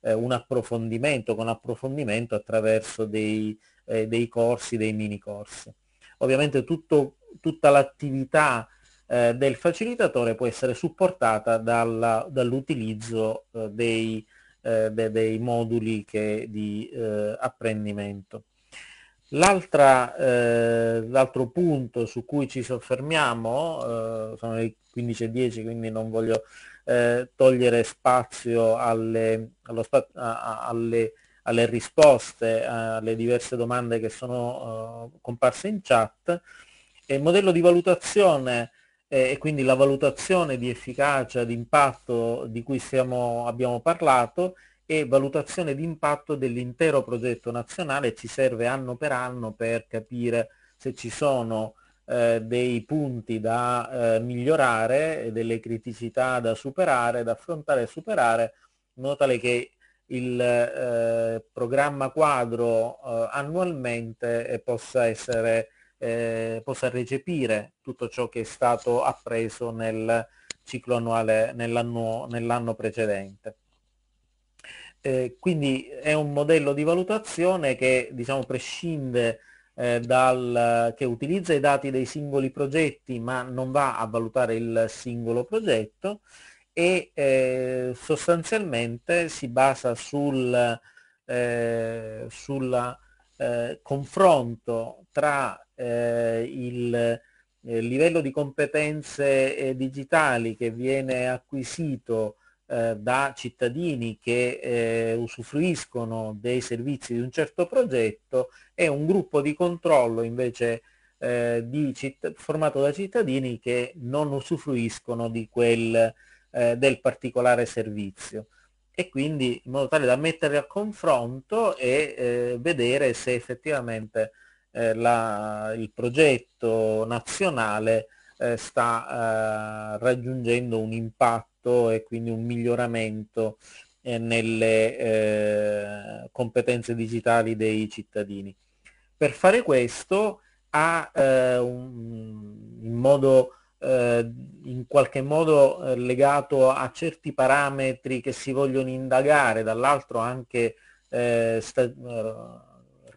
eh, un approfondimento, con approfondimento attraverso dei, eh, dei corsi, dei mini corsi. Ovviamente tutto, tutta l'attività eh, del facilitatore può essere supportata dall'utilizzo dall eh, dei, eh, de, dei moduli che, di eh, apprendimento. Eh, l'altro punto su cui ci soffermiamo, eh, sono le 15.10 quindi non voglio eh, togliere spazio alle, spa alle, alle, risposte alle diverse domande che sono comparse in chat, è il modello di valutazione e quindi la valutazione di efficacia, di impatto di cui siamo, abbiamo parlato e valutazione d'impatto dell'intero progetto nazionale ci serve anno per anno per capire se ci sono eh, dei punti da eh, migliorare, delle criticità da superare, da affrontare e superare, in modo tale che il eh, programma quadro eh, annualmente possa, essere, eh, possa recepire tutto ciò che è stato appreso nel ciclo annuale nell'anno nell precedente. Eh, quindi è un modello di valutazione che diciamo, prescinde eh, dal, che utilizza i dati dei singoli progetti ma non va a valutare il singolo progetto e eh, sostanzialmente si basa sul eh, sulla, confronto tra il livello di competenze digitali che viene acquisito eh, da cittadini che eh, usufruiscono dei servizi di un certo progetto e un gruppo di controllo invece eh, formato da cittadini che non usufruiscono di quel, eh, del particolare servizio e quindi in modo tale da metterli a confronto e eh, vedere se effettivamente eh, la, il progetto nazionale eh, sta raggiungendo un impatto aumento e quindi un miglioramento eh, nelle eh, competenze digitali dei cittadini. Per fare questo ha eh, un, in, modo, eh, in qualche modo eh, legato a certi parametri che si vogliono indagare, dall'altro anche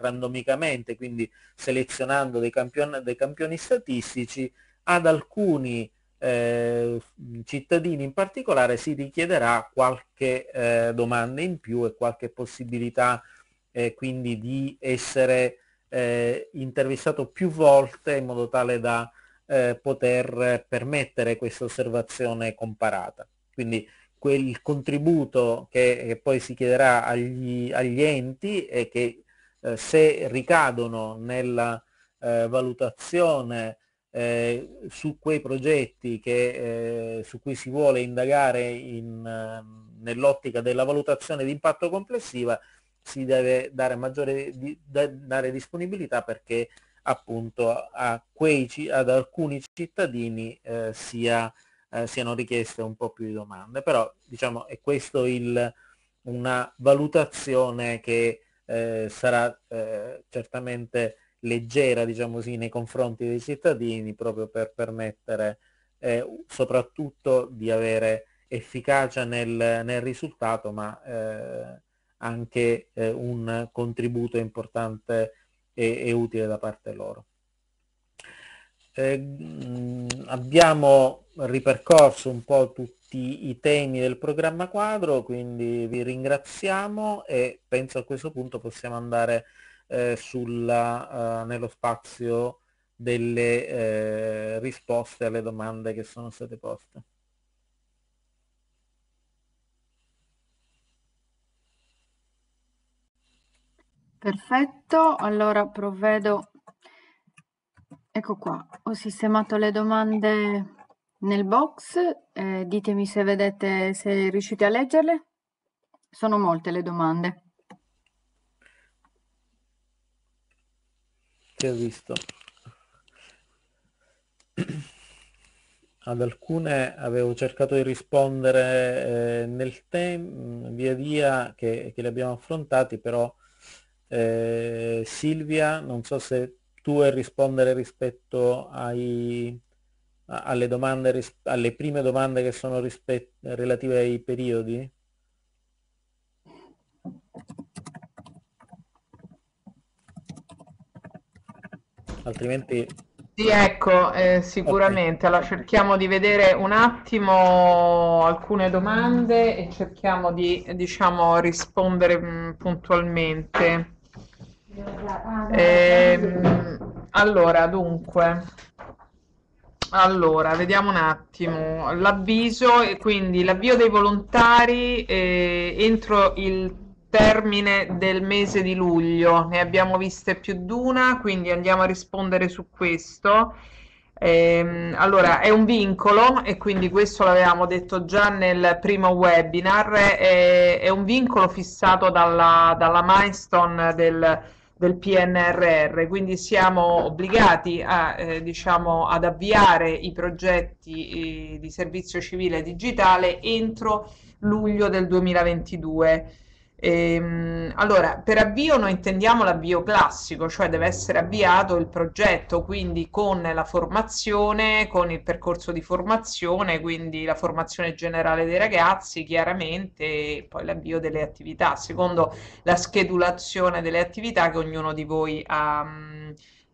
randomicamente, quindi selezionando dei, campion dei campioni statistici, ad alcuni eh, cittadini in particolare si richiederà qualche eh, domanda in più e qualche possibilità eh, quindi di essere eh, intervistato più volte in modo tale da eh, poter permettere questa osservazione comparata. Quindi quel contributo che, che poi si chiederà agli, agli enti e che eh, se ricadono nella valutazione eh, su quei progetti che, eh, su cui si vuole indagare in, ehm, nell'ottica della valutazione di impatto complessiva si deve dare maggiore di, da, dare disponibilità perché appunto a quei, ad alcuni cittadini eh, sia, eh, siano richieste un po' più di domande. Però diciamo è questo una valutazione che eh, sarà eh, certamente leggera diciamo così, nei confronti dei cittadini proprio per permettere eh, soprattutto di avere efficacia nel, nel risultato ma eh, anche eh, un contributo importante e, e, utile da parte loro. Eh, mm, abbiamo ripercorso un po' tutti i temi del programma quadro, quindi vi ringraziamo e penso a questo punto possiamo andare eh, sulla, eh, nello spazio delle eh, risposte alle domande che sono state poste. Perfetto, allora provvedo, ecco qua, ho sistemato le domande nel box, eh, ditemi se vedete, se riuscite a leggerle, sono molte le domande. che ho visto ad alcune avevo cercato di rispondere eh, nel tempo via via che, che, li abbiamo affrontati però eh, Silvia non so se tu vuoi rispondere rispetto ai, alle, domande, alle prime domande che sono rispetto relative ai periodi altrimenti... Sì, ecco, eh, sicuramente. Okay. Allora cerchiamo di vedere un attimo alcune domande e cerchiamo di diciamo, rispondere mm, puntualmente. Eh, allora, dunque, allora, vediamo un attimo. L'avviso, quindi l'avvio dei volontari eh, entro il termine del mese di luglio, ne abbiamo viste più di una, quindi andiamo a rispondere su questo. Ehm, allora, è un vincolo e quindi questo l'avevamo detto già nel primo webinar, è, è un vincolo fissato dalla, dalla milestone del, del, PNRR, quindi siamo obbligati a, eh, diciamo, ad avviare i progetti eh, di servizio civile digitale entro luglio del 2022. Ehm, allora, per avvio noi intendiamo l'avvio classico, cioè deve essere avviato il progetto, quindi con la formazione, con il percorso di formazione, quindi la formazione generale dei ragazzi, chiaramente, e poi l'avvio delle attività, secondo la schedulazione delle attività che ognuno di voi ha, mm,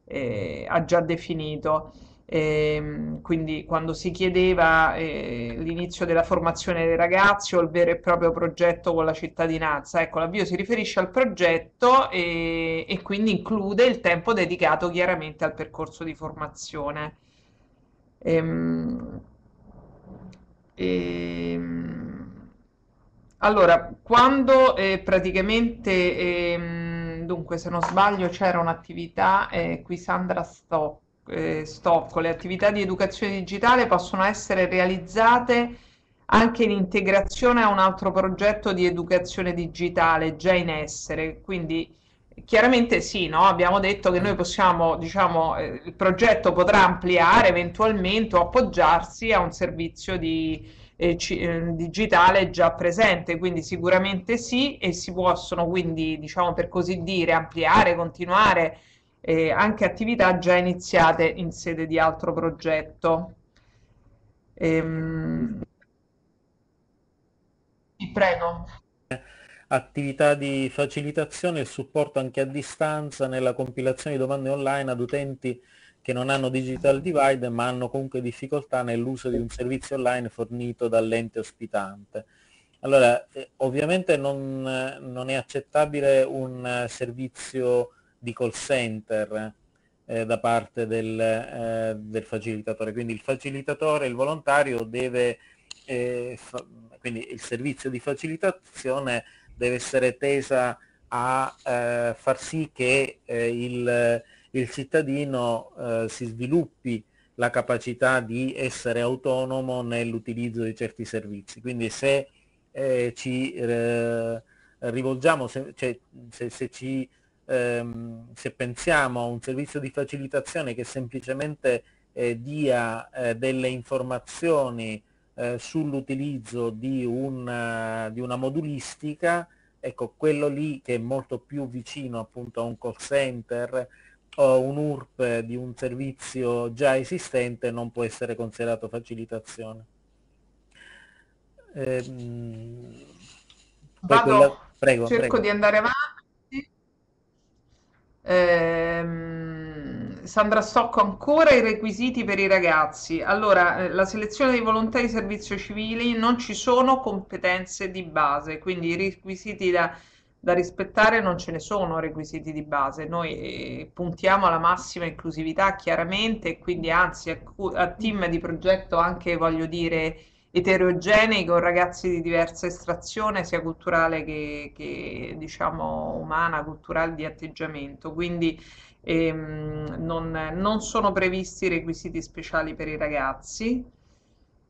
eh, ha già definito. E, ehm, quindi quando si chiedeva eh, l'inizio della formazione dei ragazzi o il vero e proprio progetto con la cittadinanza, ecco l'avvio si riferisce al progetto e, e quindi include il tempo dedicato chiaramente al percorso di formazione. Ehm, ehm, allora, quando eh, praticamente, ehm, dunque se non sbaglio c'era un'attività eh, qui Sandra Stop, eh, Stocco, le attività di educazione digitale possono essere realizzate anche in integrazione a un altro progetto di educazione digitale già in essere. Quindi chiaramente sì, no? abbiamo detto che noi possiamo, diciamo, eh, il progetto potrà ampliare eventualmente o appoggiarsi a un servizio di, eh, ci, eh, digitale già presente, quindi sicuramente sì e si possono quindi, diciamo per così dire, ampliare, continuare eh, anche attività già iniziate in sede di altro progetto. Ehm... Prego. Attività di facilitazione e supporto anche a distanza nella compilazione di domande online ad utenti che non hanno digital divide ma hanno comunque difficoltà nell'uso di un servizio online fornito dall'ente ospitante. Allora, eh, ovviamente non, non, è accettabile un eh, servizio di call center eh, da parte del, eh, del, facilitatore. Quindi il facilitatore, il volontario deve, eh, fa, quindi il servizio di facilitazione deve essere tesa a eh, far sì che eh, il, il, cittadino si sviluppi la capacità di essere autonomo nell'utilizzo di certi servizi. Quindi se eh, ci eh, rivolgiamo, se, cioè, se, se ci ehm, se pensiamo a un servizio di facilitazione che semplicemente eh, dia eh, delle informazioni eh, sull'utilizzo di, eh, di, una modulistica, ecco quello lì che è molto più vicino appunto a un call center o un URP di un servizio già esistente non può essere considerato facilitazione. Ehm, Vado, quella... prego, cerco prego. di andare avanti. Ehm, Sandra Stocco ancora i requisiti per i ragazzi. Allora, eh, la selezione dei volontari di servizio civile non ci sono competenze di base, quindi i requisiti da, da rispettare non ce ne sono requisiti di base. Noi eh, puntiamo alla massima inclusività chiaramente, quindi anzi a, a team di progetto anche voglio dire eterogenei con ragazzi di diversa estrazione, sia culturale che, che diciamo umana, culturale di atteggiamento. Quindi ehm, non, non, sono previsti requisiti speciali per i ragazzi.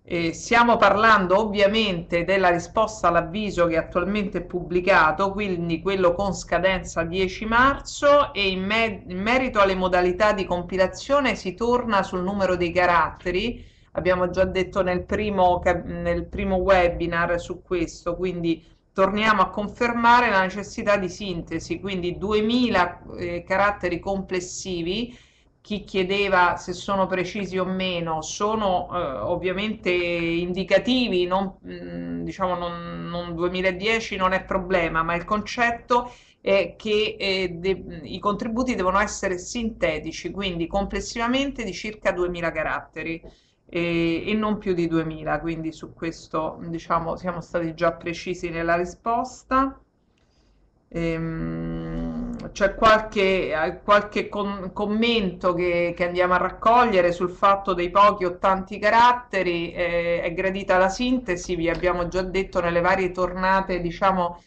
Eh, stiamo parlando ovviamente della risposta all'avviso che attualmente è pubblicato, quindi quello con scadenza 10 marzo e in, me in merito alle modalità di compilazione si torna sul numero dei caratteri abbiamo già detto nel primo, nel primo webinar su questo, quindi torniamo a confermare la necessità di sintesi, quindi 2000 eh, caratteri complessivi, chi chiedeva se sono precisi o meno, sono eh, ovviamente indicativi, non, mm, diciamo non, non 2010 non è problema, ma il concetto è che eh, de, i contributi devono essere sintetici, quindi complessivamente di circa 2000 caratteri e, e, non più di 2000, quindi su questo diciamo siamo stati già precisi nella risposta. Ehm, c'è qualche, eh, qualche con, commento che, che, andiamo a raccogliere sul fatto dei pochi o tanti caratteri, eh, è gradita la sintesi, vi abbiamo già detto nelle varie tornate, diciamo,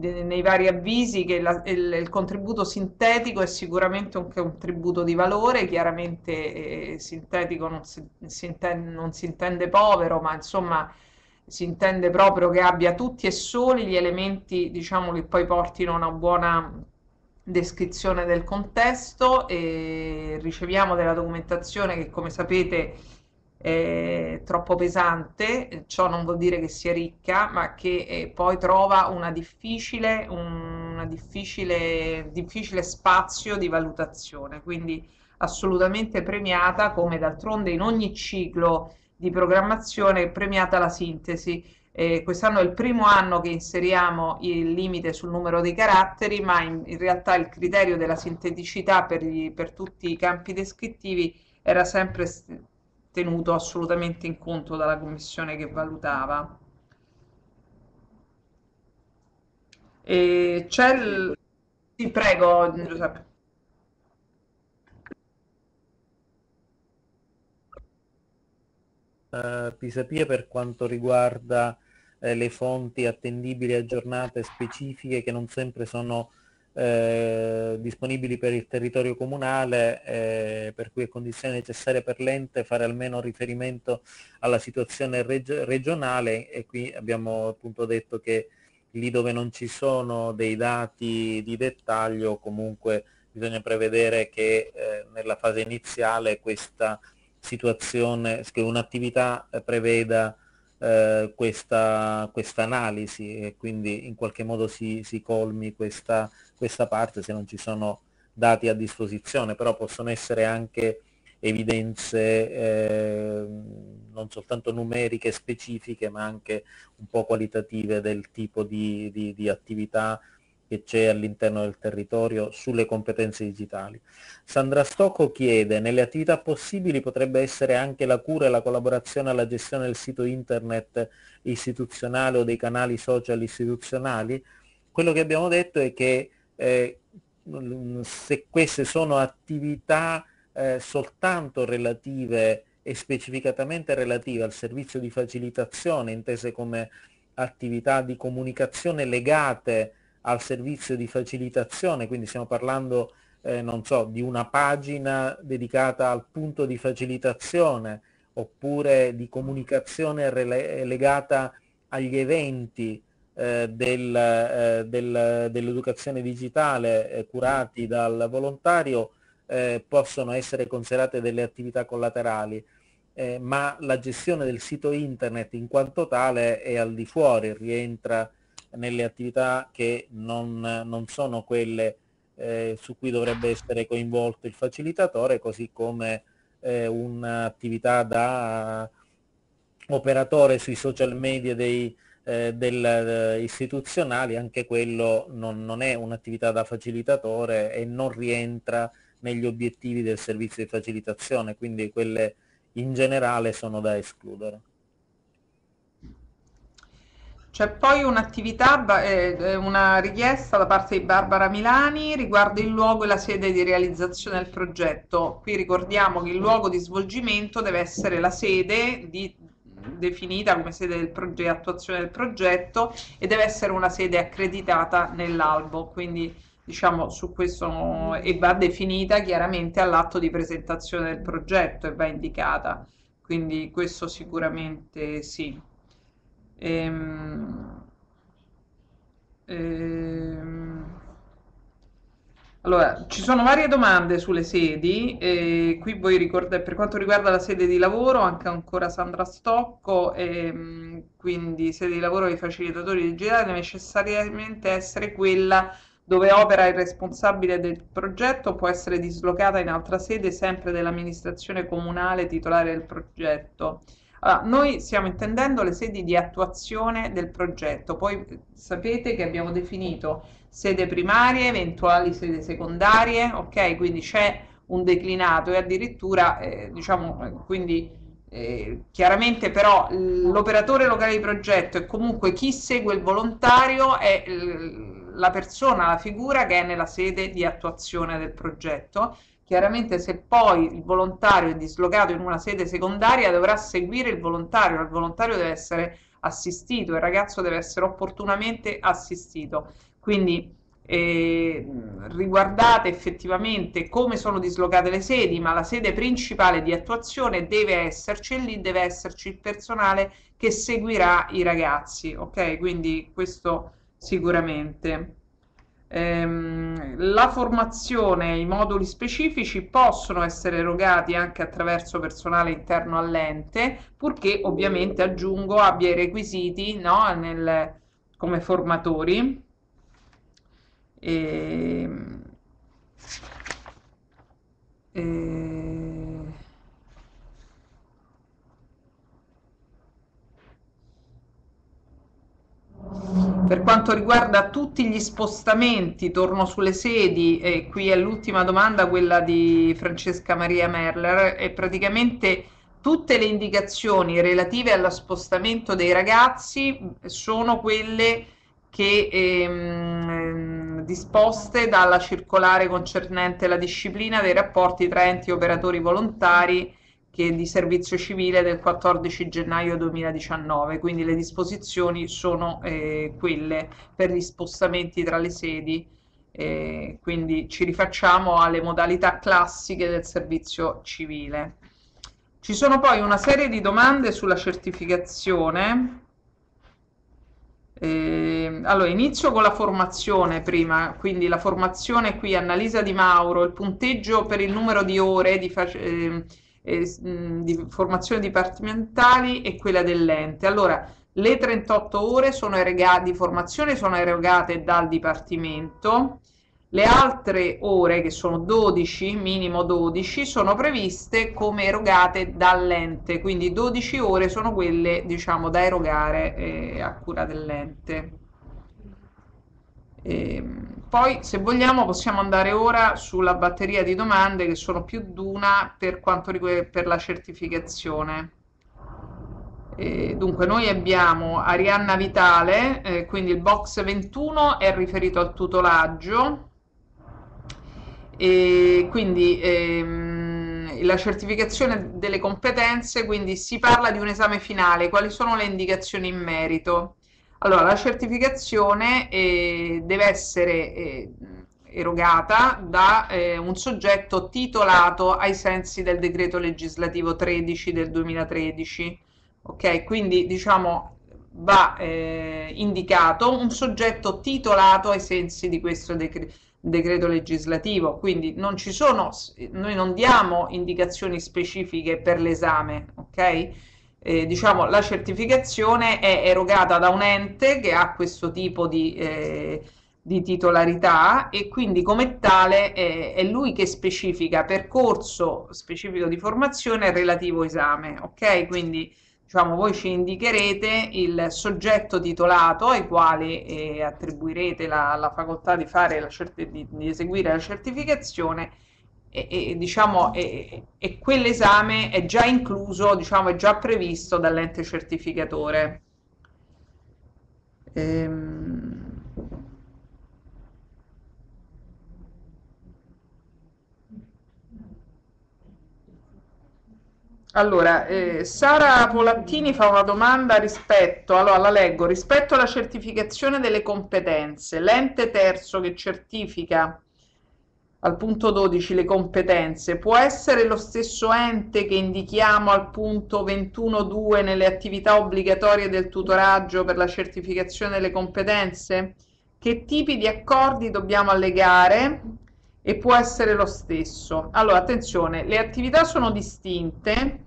nei vari avvisi che la, il, il, contributo sintetico è sicuramente un contributo di valore, chiaramente eh, sintetico non si, si intende, non si intende povero, ma insomma si intende proprio che abbia tutti e soli gli elementi diciamo, che poi portino a una buona descrizione del contesto e riceviamo della documentazione che come sapete eh, troppo pesante, eh, ciò non vuol dire che sia ricca, ma che eh, poi trova una difficile, un difficile, difficile spazio di valutazione, quindi assolutamente premiata, come d'altronde in ogni ciclo di programmazione, premiata la sintesi. Eh, quest'anno è il primo anno che inseriamo il limite sul numero dei caratteri, ma in, in realtà il criterio della sinteticità per, gli, per, tutti i campi descrittivi era sempre tenuto assolutamente in conto dalla commissione che valutava. E c'è il... Sì, prego Giuseppe. Uh, Pisapia per quanto riguarda eh, le fonti attendibili aggiornate specifiche che non sempre sono eh, disponibili per il territorio comunale, eh, per cui è condizione necessaria per l'ente fare almeno riferimento alla situazione reg regionale e qui abbiamo appunto detto che lì dove non ci sono dei dati di dettaglio comunque bisogna prevedere che eh, nella fase iniziale questa situazione, che un'attività eh, preveda eh, questa analisi e quindi in qualche modo si, si colmi questa, questa, parte se non ci sono dati a disposizione, però possono essere anche evidenze eh, non soltanto numeriche specifiche ma anche un po' qualitative del tipo di, di, di attività che c'è all'interno del territorio sulle competenze digitali. Sandra Stocco chiede, nelle attività possibili potrebbe essere anche la cura e la collaborazione alla gestione del sito internet istituzionale o dei canali social istituzionali? Quello che abbiamo detto è che eh, se queste sono attività eh, soltanto relative e specificatamente relative al servizio di facilitazione, intese come attività di comunicazione legate al servizio di facilitazione, quindi stiamo parlando, eh, non so, di una pagina dedicata al punto di facilitazione oppure di comunicazione rele- legata agli eventi eh, del, eh, del, dell'educazione digitale eh, curati dal volontario, eh, possono essere considerate delle attività collaterali. Eh, ma la gestione del sito internet in quanto tale è al di fuori, rientra nelle attività che non, non sono quelle eh, su cui dovrebbe essere coinvolto il facilitatore, così come eh, un'attività da operatore sui social media dei, eh, del, eh, istituzionali, anche quello non, non è un'attività da facilitatore e non rientra negli obiettivi del servizio di facilitazione, quindi quelle in generale sono da escludere. C'è poi un'attività, eh, eh, una richiesta da parte di Barbara Milani riguardo il luogo e la sede di realizzazione del progetto. Qui ricordiamo che il luogo di svolgimento deve essere la sede di, definita come sede del progetto, attuazione del progetto e deve essere una sede accreditata nell'albo, quindi diciamo su questo e va definita chiaramente all'atto di presentazione del progetto e va indicata. Quindi questo sicuramente sì. Ehm, ehm, allora, ci sono varie domande sulle sedi, eh, qui voi ricordate per quanto riguarda la sede di lavoro, anche ancora Sandra Stocco, e, ehm, quindi sede di lavoro dei facilitatori digitali deve necessariamente essere quella dove opera il responsabile del progetto, può essere dislocata in altra sede sempre dell'amministrazione comunale titolare del progetto. Allora, noi stiamo intendendo le sedi di attuazione del progetto, poi eh, sapete che abbiamo definito sede primarie, eventuali sede secondarie, ok? Quindi c'è un declinato e addirittura, eh, diciamo, eh, quindi... Eh, chiaramente però l'operatore locale di progetto e comunque chi segue il volontario è la persona, la figura che è nella sede di attuazione del progetto Chiaramente se poi il volontario è dislocato in una sede secondaria dovrà seguire il volontario, il volontario deve essere assistito, il ragazzo deve essere opportunamente assistito. Quindi eh, riguardate effettivamente come sono dislocate le sedi, ma la sede principale di attuazione deve esserci e lì deve esserci il personale che seguirà i ragazzi, ok? Quindi questo sicuramente. Ehm, la formazione e i moduli specifici possono essere erogati anche attraverso personale interno all'ente, purché ovviamente aggiungo abbia i requisiti no, nel, come formatori. Ehm, ehm, Per quanto riguarda tutti gli spostamenti, torno sulle sedi, e qui è l'ultima domanda, quella di Francesca Maria Merler, e praticamente tutte le indicazioni relative allo spostamento dei ragazzi sono quelle che ehm, disposte dalla circolare concernente la disciplina dei rapporti tra enti e operatori volontari che di servizio civile del 14 gennaio 2019, quindi le disposizioni sono eh, quelle per gli spostamenti tra le sedi, eh, quindi ci rifacciamo alle modalità classiche del servizio civile. Ci sono poi una serie di domande sulla certificazione, eh, allora, inizio con la formazione prima, quindi la formazione qui, Annalisa Di Mauro, il punteggio per il numero di ore di, eh, eh, di formazione dipartimentali e quella dell'ente. Allora, le 38 ore di formazione sono erogate dal Dipartimento, le altre ore, che sono 12, minimo 12, sono previste come erogate dall'ente, quindi 12 ore sono quelle diciamo, da erogare eh, a cura dell'ente. Ehm, poi, se vogliamo, possiamo andare ora sulla batteria di domande, che sono più d'una per quanto riguarda per la certificazione. E, ehm, dunque, noi abbiamo Arianna Vitale, eh, quindi il box 21 è riferito al tutelaggio, e quindi ehm, la certificazione delle competenze, quindi si parla di un esame finale, quali sono le indicazioni in merito? Allora, la certificazione eh, deve essere eh, erogata da eh, un soggetto titolato ai sensi del decreto legislativo 13 del 2013. Ok, quindi diciamo va eh, indicato un soggetto titolato ai sensi di questo decre decreto legislativo, quindi non ci sono, noi non diamo indicazioni specifiche per l'esame, ok? eh, diciamo, la certificazione è erogata da un ente che ha questo tipo di, eh, di titolarità e quindi come tale è, eh, è lui che specifica percorso specifico di formazione relativo esame. Ok, quindi diciamo, voi ci indicherete il soggetto titolato ai quali eh, attribuirete la, la, facoltà di, fare la di, di eseguire la certificazione e, e, diciamo, e, e, quell'esame è già incluso, diciamo, è già previsto dall'ente certificatore. Ehm... Allora, eh, Sara Polattini fa una domanda rispetto, allora la leggo, rispetto alla certificazione delle competenze, l'ente terzo che certifica al punto 12 le competenze, può essere lo stesso ente che indichiamo al punto 21.2 nelle attività obbligatorie del tutoraggio per la certificazione delle competenze? Che tipi di accordi dobbiamo allegare? E può essere lo stesso. Allora, attenzione, le attività sono distinte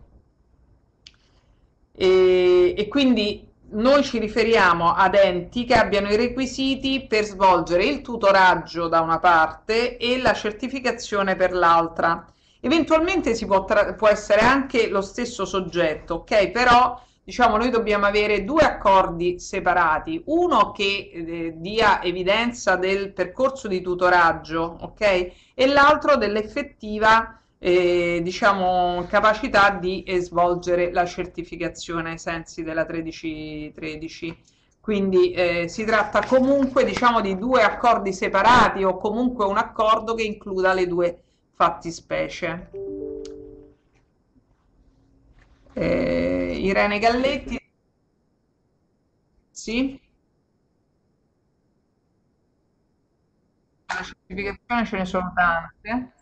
e, e quindi noi ci riferiamo ad enti che abbiano i requisiti per svolgere il tutoraggio da una parte e la certificazione per l'altra. Eventualmente si può, può, essere anche lo stesso soggetto, ok? Però diciamo noi dobbiamo avere due accordi separati, uno che eh, dia evidenza del percorso di tutoraggio, ok? E l'altro dell'effettiva eh, diciamo, capacità di svolgere la certificazione ai sensi della 1313. Quindi eh, si tratta comunque diciamo, di due accordi separati o comunque un accordo che includa le due fattispecie. Eh, Irene Galletti. Sì? La certificazione ce ne sono tante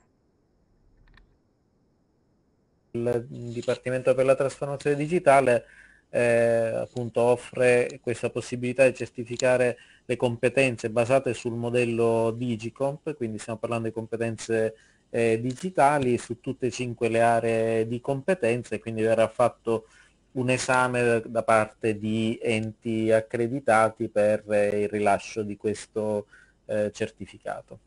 il Dipartimento per la Trasformazione Digitale eh, appunto offre questa possibilità di certificare le competenze basate sul modello Digicomp, quindi stiamo parlando di competenze eh, digitali su tutte e cinque le aree di competenze, quindi verrà fatto un esame da parte di enti accreditati per eh, il rilascio di questo eh, certificato.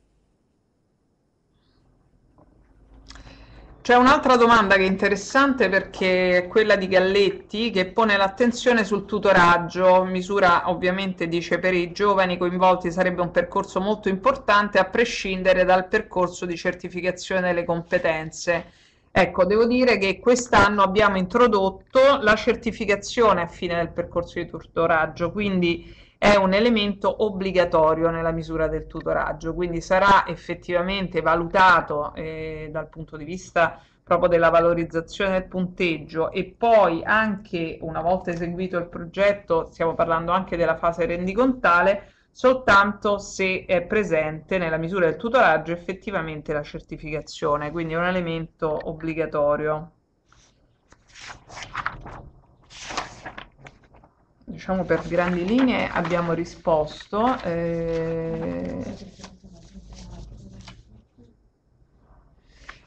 C'è un'altra domanda che è interessante perché è quella di Galletti che pone l'attenzione sul tutoraggio, misura ovviamente dice per i giovani coinvolti sarebbe un percorso molto importante a prescindere dal percorso di certificazione delle competenze. Ecco, devo dire che quest'anno abbiamo introdotto la certificazione a fine del percorso di tutoraggio, quindi è un elemento obbligatorio nella misura del tutoraggio, quindi sarà effettivamente valutato eh, dal punto di vista proprio della valorizzazione del punteggio e poi anche una volta eseguito il progetto, stiamo parlando anche della fase rendicontale, soltanto se è presente nella misura del tutoraggio effettivamente la certificazione, quindi è un elemento obbligatorio diciamo per grandi linee abbiamo risposto. Eh,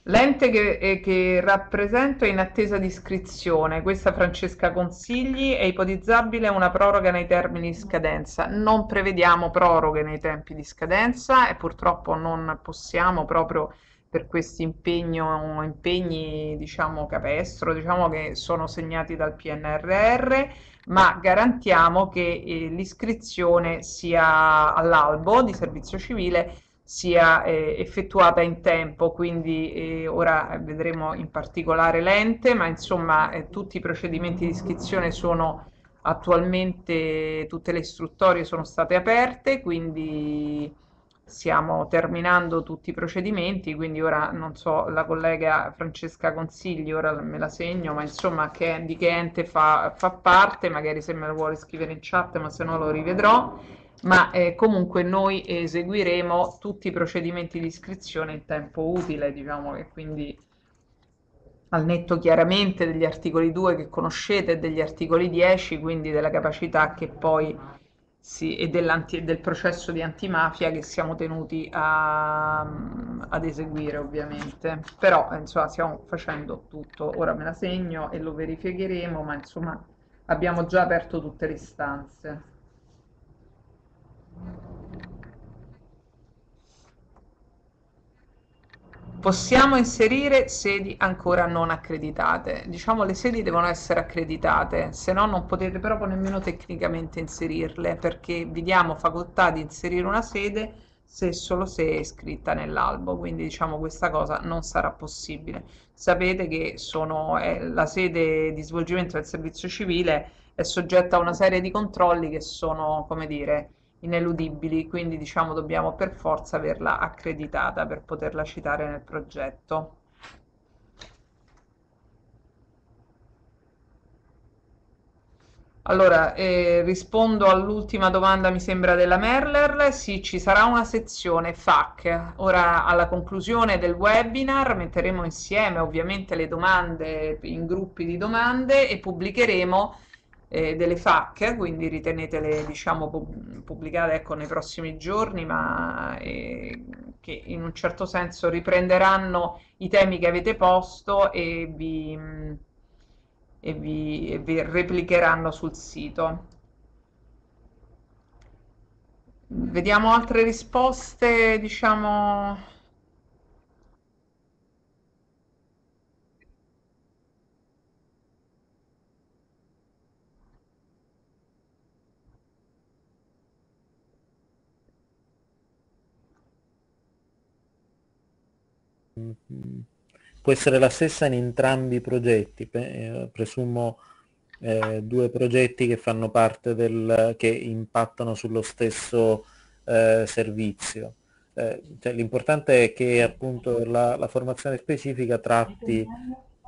L'ente che, eh, che, rappresento è in attesa di iscrizione, questa Francesca Consigli, è ipotizzabile una proroga nei termini di scadenza. Non prevediamo proroghe nei tempi di scadenza e purtroppo non possiamo proprio per questi impegno, impegni, diciamo capestro, diciamo che sono segnati dal PNRR ma garantiamo che eh, l'iscrizione sia all'albo di servizio civile sia eh, effettuata in tempo, quindi eh, ora vedremo in particolare l'ente, ma insomma eh, tutti i procedimenti di iscrizione sono attualmente, tutte le istruttorie sono state aperte, quindi stiamo terminando tutti i procedimenti, quindi ora non so la collega Francesca Consigli, ora me la segno, ma insomma che, di che ente fa, fa, parte, magari se me lo vuole scrivere in chat, ma se no lo rivedrò, ma eh, comunque noi eseguiremo tutti i procedimenti di iscrizione in tempo utile, diciamo che quindi al netto chiaramente degli articoli 2 che conoscete e degli articoli 10, quindi della capacità che poi sì, e del processo di antimafia che siamo tenuti a, ad eseguire ovviamente. Però insomma stiamo facendo tutto, ora me la segno e lo verificheremo, ma insomma abbiamo già aperto tutte le istanze. Possiamo inserire sedi ancora non accreditate. Diciamo le sedi devono essere accreditate, se no non potete proprio nemmeno tecnicamente inserirle perché vi diamo facoltà di inserire una sede se solo se è iscritta nell'albo, quindi diciamo questa cosa non sarà possibile. Sapete che sono, eh, la sede di svolgimento del servizio civile è soggetta a una serie di controlli che sono, come dire, ineludibili, quindi diciamo dobbiamo per forza averla accreditata per poterla citare nel progetto. Allora, eh, rispondo all'ultima domanda, mi sembra, della Merler. Sì, ci sarà una sezione FAC. Ora, alla conclusione del webinar, metteremo insieme ovviamente le domande in gruppi di domande e pubblicheremo eh, delle FAC, quindi ritenetele diciamo, pubblicate ecco, nei prossimi giorni, ma eh, che in un certo senso riprenderanno i temi che avete posto e vi, mm, e vi, e vi replicheranno sul sito. Vediamo altre risposte, diciamo può essere la stessa in entrambi i progetti, eh, presumo eh, due progetti che fanno parte del, che impattano sullo stesso eh, servizio. Eh, cioè, l'importante è che appunto la, la, formazione specifica tratti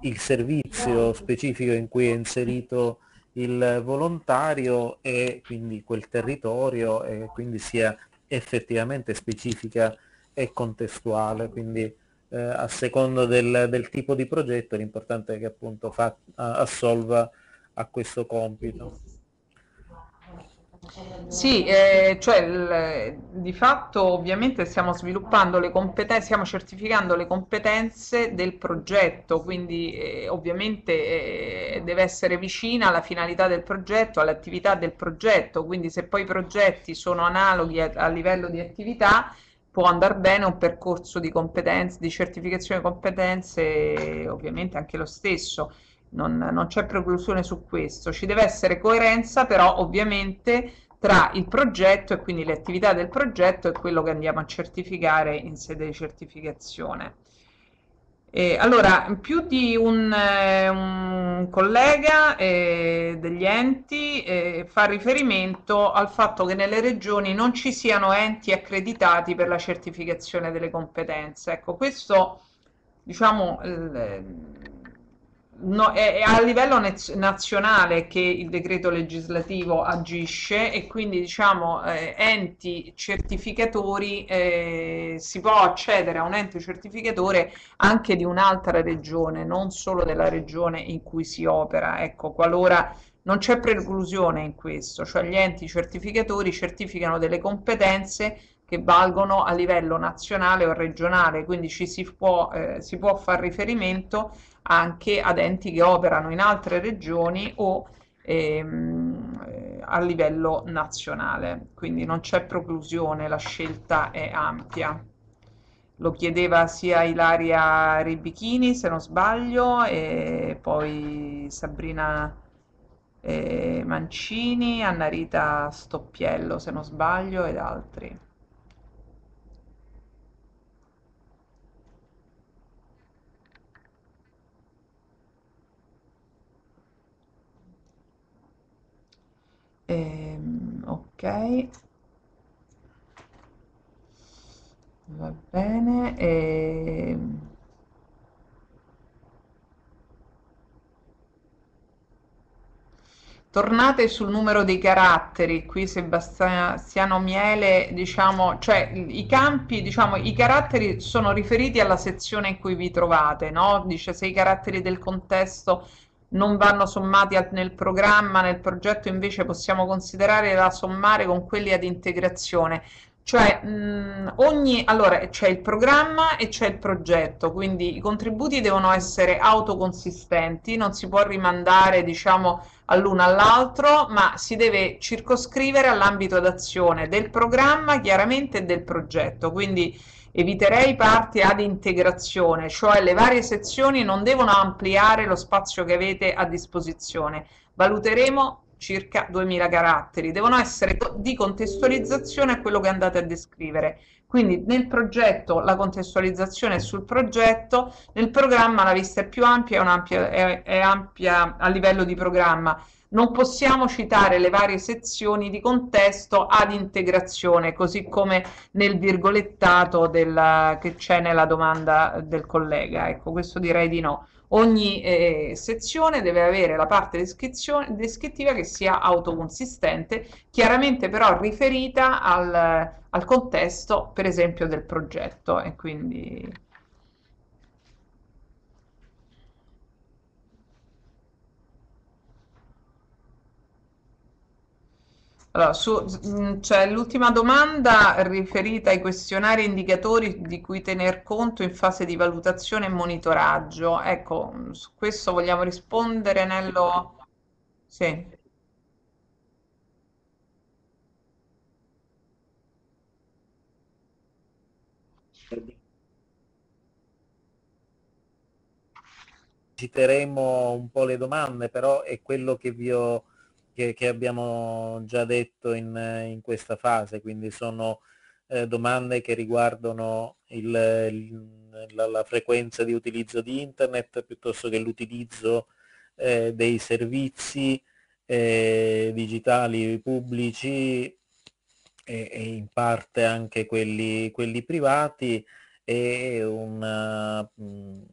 il servizio specifico in cui è inserito il volontario e quindi quel territorio e quindi sia effettivamente specifica e contestuale. Quindi, eh, a seconda del, del, tipo di progetto, l'importante è che appunto fa, assolva a questo compito. Sì, eh, cioè il, di fatto ovviamente stiamo sviluppando le competenze, stiamo certificando le competenze del progetto, quindi eh, ovviamente eh, deve essere vicina alla finalità del progetto, all'attività del progetto, quindi se poi i progetti sono analoghi a, a livello di attività, può andare bene un percorso di competenze, di certificazione di competenze, ovviamente anche lo stesso, non, non c'è preclusione su questo, ci deve essere coerenza però ovviamente tra il progetto e quindi le attività del progetto e quello che andiamo a certificare in sede di certificazione. Eh, allora, più di un, eh, un collega eh, degli enti eh, fa riferimento al fatto che nelle regioni non ci siano enti accreditati per la certificazione delle competenze. Ecco, questo diciamo No, è, è, a livello nez- nazionale che il decreto legislativo agisce e quindi diciamo eh, enti certificatori eh, si può accedere a un ente certificatore anche di un'altra regione, non solo della regione in cui si opera. Ecco, qualora non c'è preclusione in questo, cioè gli enti certificatori certificano delle competenze che valgono a livello nazionale o regionale, quindi ci si può, eh, si può fare riferimento anche ad enti che operano in altre regioni o ehm, a livello nazionale, quindi non c'è preclusione, la scelta è ampia. Lo chiedeva sia Ilaria Ribichini, se non sbaglio, e poi Sabrina eh, Mancini, Annarita Stoppiello, se non sbaglio, ed altri. ehm, ok va bene ehm. Tornate sul numero dei caratteri, qui Sebastiano Miele, diciamo, cioè i campi, diciamo, i caratteri sono riferiti alla sezione in cui vi trovate, no? Dice se i caratteri del contesto non vanno sommati al, nel programma, nel progetto invece possiamo considerare da sommare con quelli ad integrazione, cioè mh, ogni, allora c'è il programma e c'è il progetto, quindi i contributi devono essere autoconsistenti, non si può rimandare diciamo all'uno all'altro, ma si deve circoscrivere all'ambito d'azione del programma chiaramente e del progetto, quindi Eviterei parti ad integrazione, cioè le varie sezioni non devono ampliare lo spazio che avete a disposizione. Valuteremo circa 2000 caratteri, devono essere di contestualizzazione a quello che andate a descrivere. Quindi nel progetto la contestualizzazione è sul progetto, nel programma la vista è più ampia, è, ampia, è, è ampia a livello di programma non possiamo citare le varie sezioni di contesto ad integrazione, così come nel virgolettato della, che c'è nella domanda del collega. Ecco, questo direi di no. Ogni eh, sezione deve avere la parte descrittiva che sia autoconsistente, chiaramente però riferita al, al contesto, per esempio, del progetto. E quindi Allora, mm, c'è cioè, l'ultima domanda riferita ai questionari e indicatori di cui tener conto in fase di valutazione e monitoraggio. Ecco, mm, su questo vogliamo rispondere, Nello? Sì. Citeremo un po' le domande, però è quello che vi ho che, che abbiamo già detto in, in, questa fase, quindi sono eh, domande che riguardano il, il, la, la, frequenza di utilizzo di internet piuttosto che l'utilizzo eh, dei servizi eh, digitali pubblici e, e, in parte anche quelli, quelli privati e, una, mm,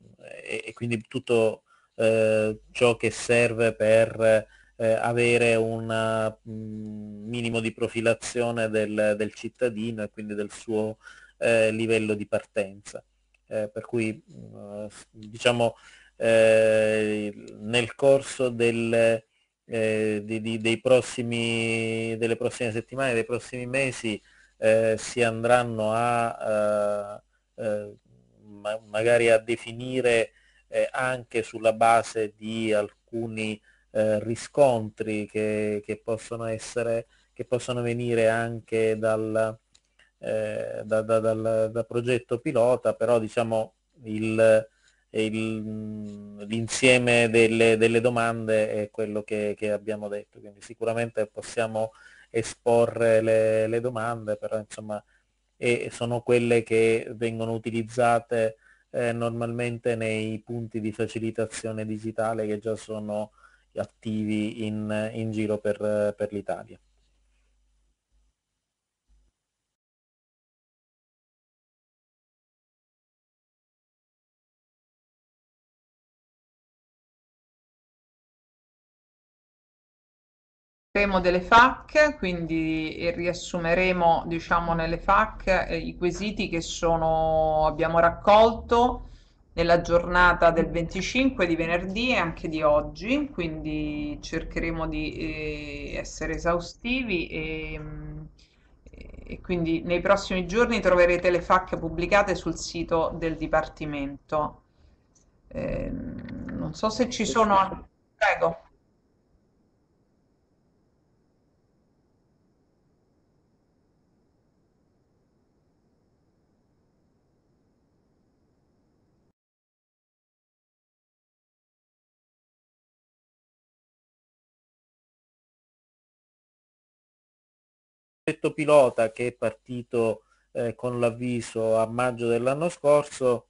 e, quindi tutto eh, ciò che serve per eh, avere eh, un minimo di profilazione del, del, cittadino e quindi del suo eh, livello di partenza. Eh, per cui eh, diciamo eh, nel corso del, di, di, prossimi, delle prossime settimane, dei prossimi mesi si andranno a ma magari a definire anche sulla base di alcuni eh, riscontri che, che, possono essere, che possono venire anche dal, eh, da, da, dal, da, progetto pilota, però diciamo il, eh, il, mm, l'insieme delle, delle, domande è quello che, che, abbiamo detto, quindi sicuramente possiamo esporre le, le domande, però insomma e sono quelle che vengono utilizzate eh, normalmente nei punti di facilitazione digitale che già sono attivi in, in giro per, per l'Italia. delle FAC, quindi riassumeremo diciamo nelle FAC eh, i quesiti che sono, abbiamo raccolto nella giornata del 25 di venerdì e anche di oggi, quindi cercheremo di eh, essere esaustivi e, e, quindi nei prossimi giorni troverete le FAC pubblicate sul sito del Dipartimento. Eh, non so se ci sono... Prego. progetto pilota che è partito eh, con l'avviso a maggio dell'anno scorso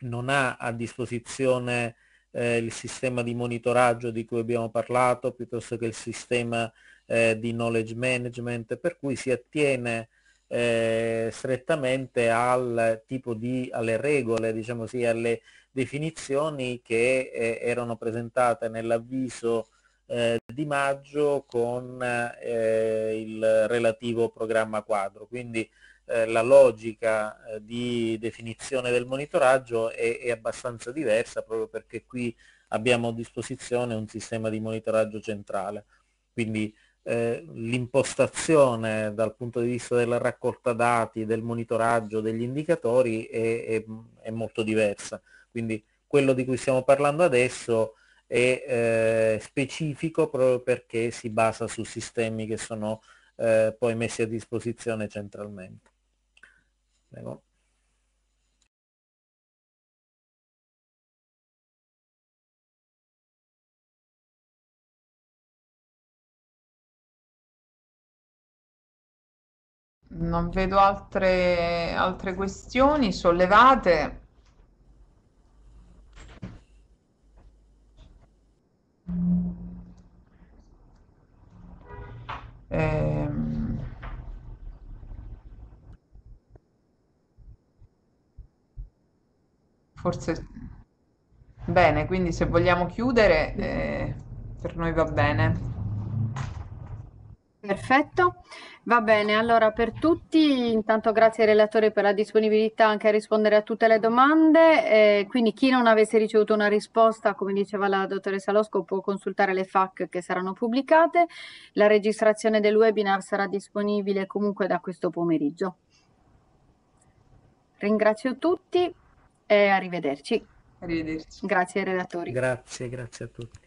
non ha a disposizione eh, il sistema di monitoraggio di cui abbiamo parlato piuttosto che il sistema eh, di knowledge management per cui si attiene eh, strettamente al tipo di, alle regole, diciamo sì, alle definizioni che eh, erano presentate nell'avviso eh, di maggio con eh, il relativo programma quadro. Quindi eh, la logica eh, di definizione del monitoraggio è, è, abbastanza diversa proprio perché qui abbiamo a disposizione un sistema di monitoraggio centrale. Quindi eh, l'impostazione dal punto di vista della raccolta dati, del monitoraggio, degli indicatori è, è, è molto diversa. Quindi quello di cui stiamo parlando adesso è eh, specifico proprio perché si basa su sistemi che sono eh, poi messi a disposizione centralmente. Prego. non vedo altre, altre, questioni sollevate. Ehm... Forse bene, quindi se vogliamo chiudere, eh, per noi va bene. Perfetto. Va bene, allora per tutti, intanto grazie ai relatori per la disponibilità anche a rispondere a tutte le domande. Eh, quindi chi non avesse ricevuto una risposta, come diceva la dottoressa Losco, può consultare le FAC che saranno pubblicate. La registrazione del webinar sarà disponibile comunque da questo pomeriggio. Ringrazio tutti e arrivederci. Arrivederci. Grazie ai relatori. Grazie, grazie a tutti.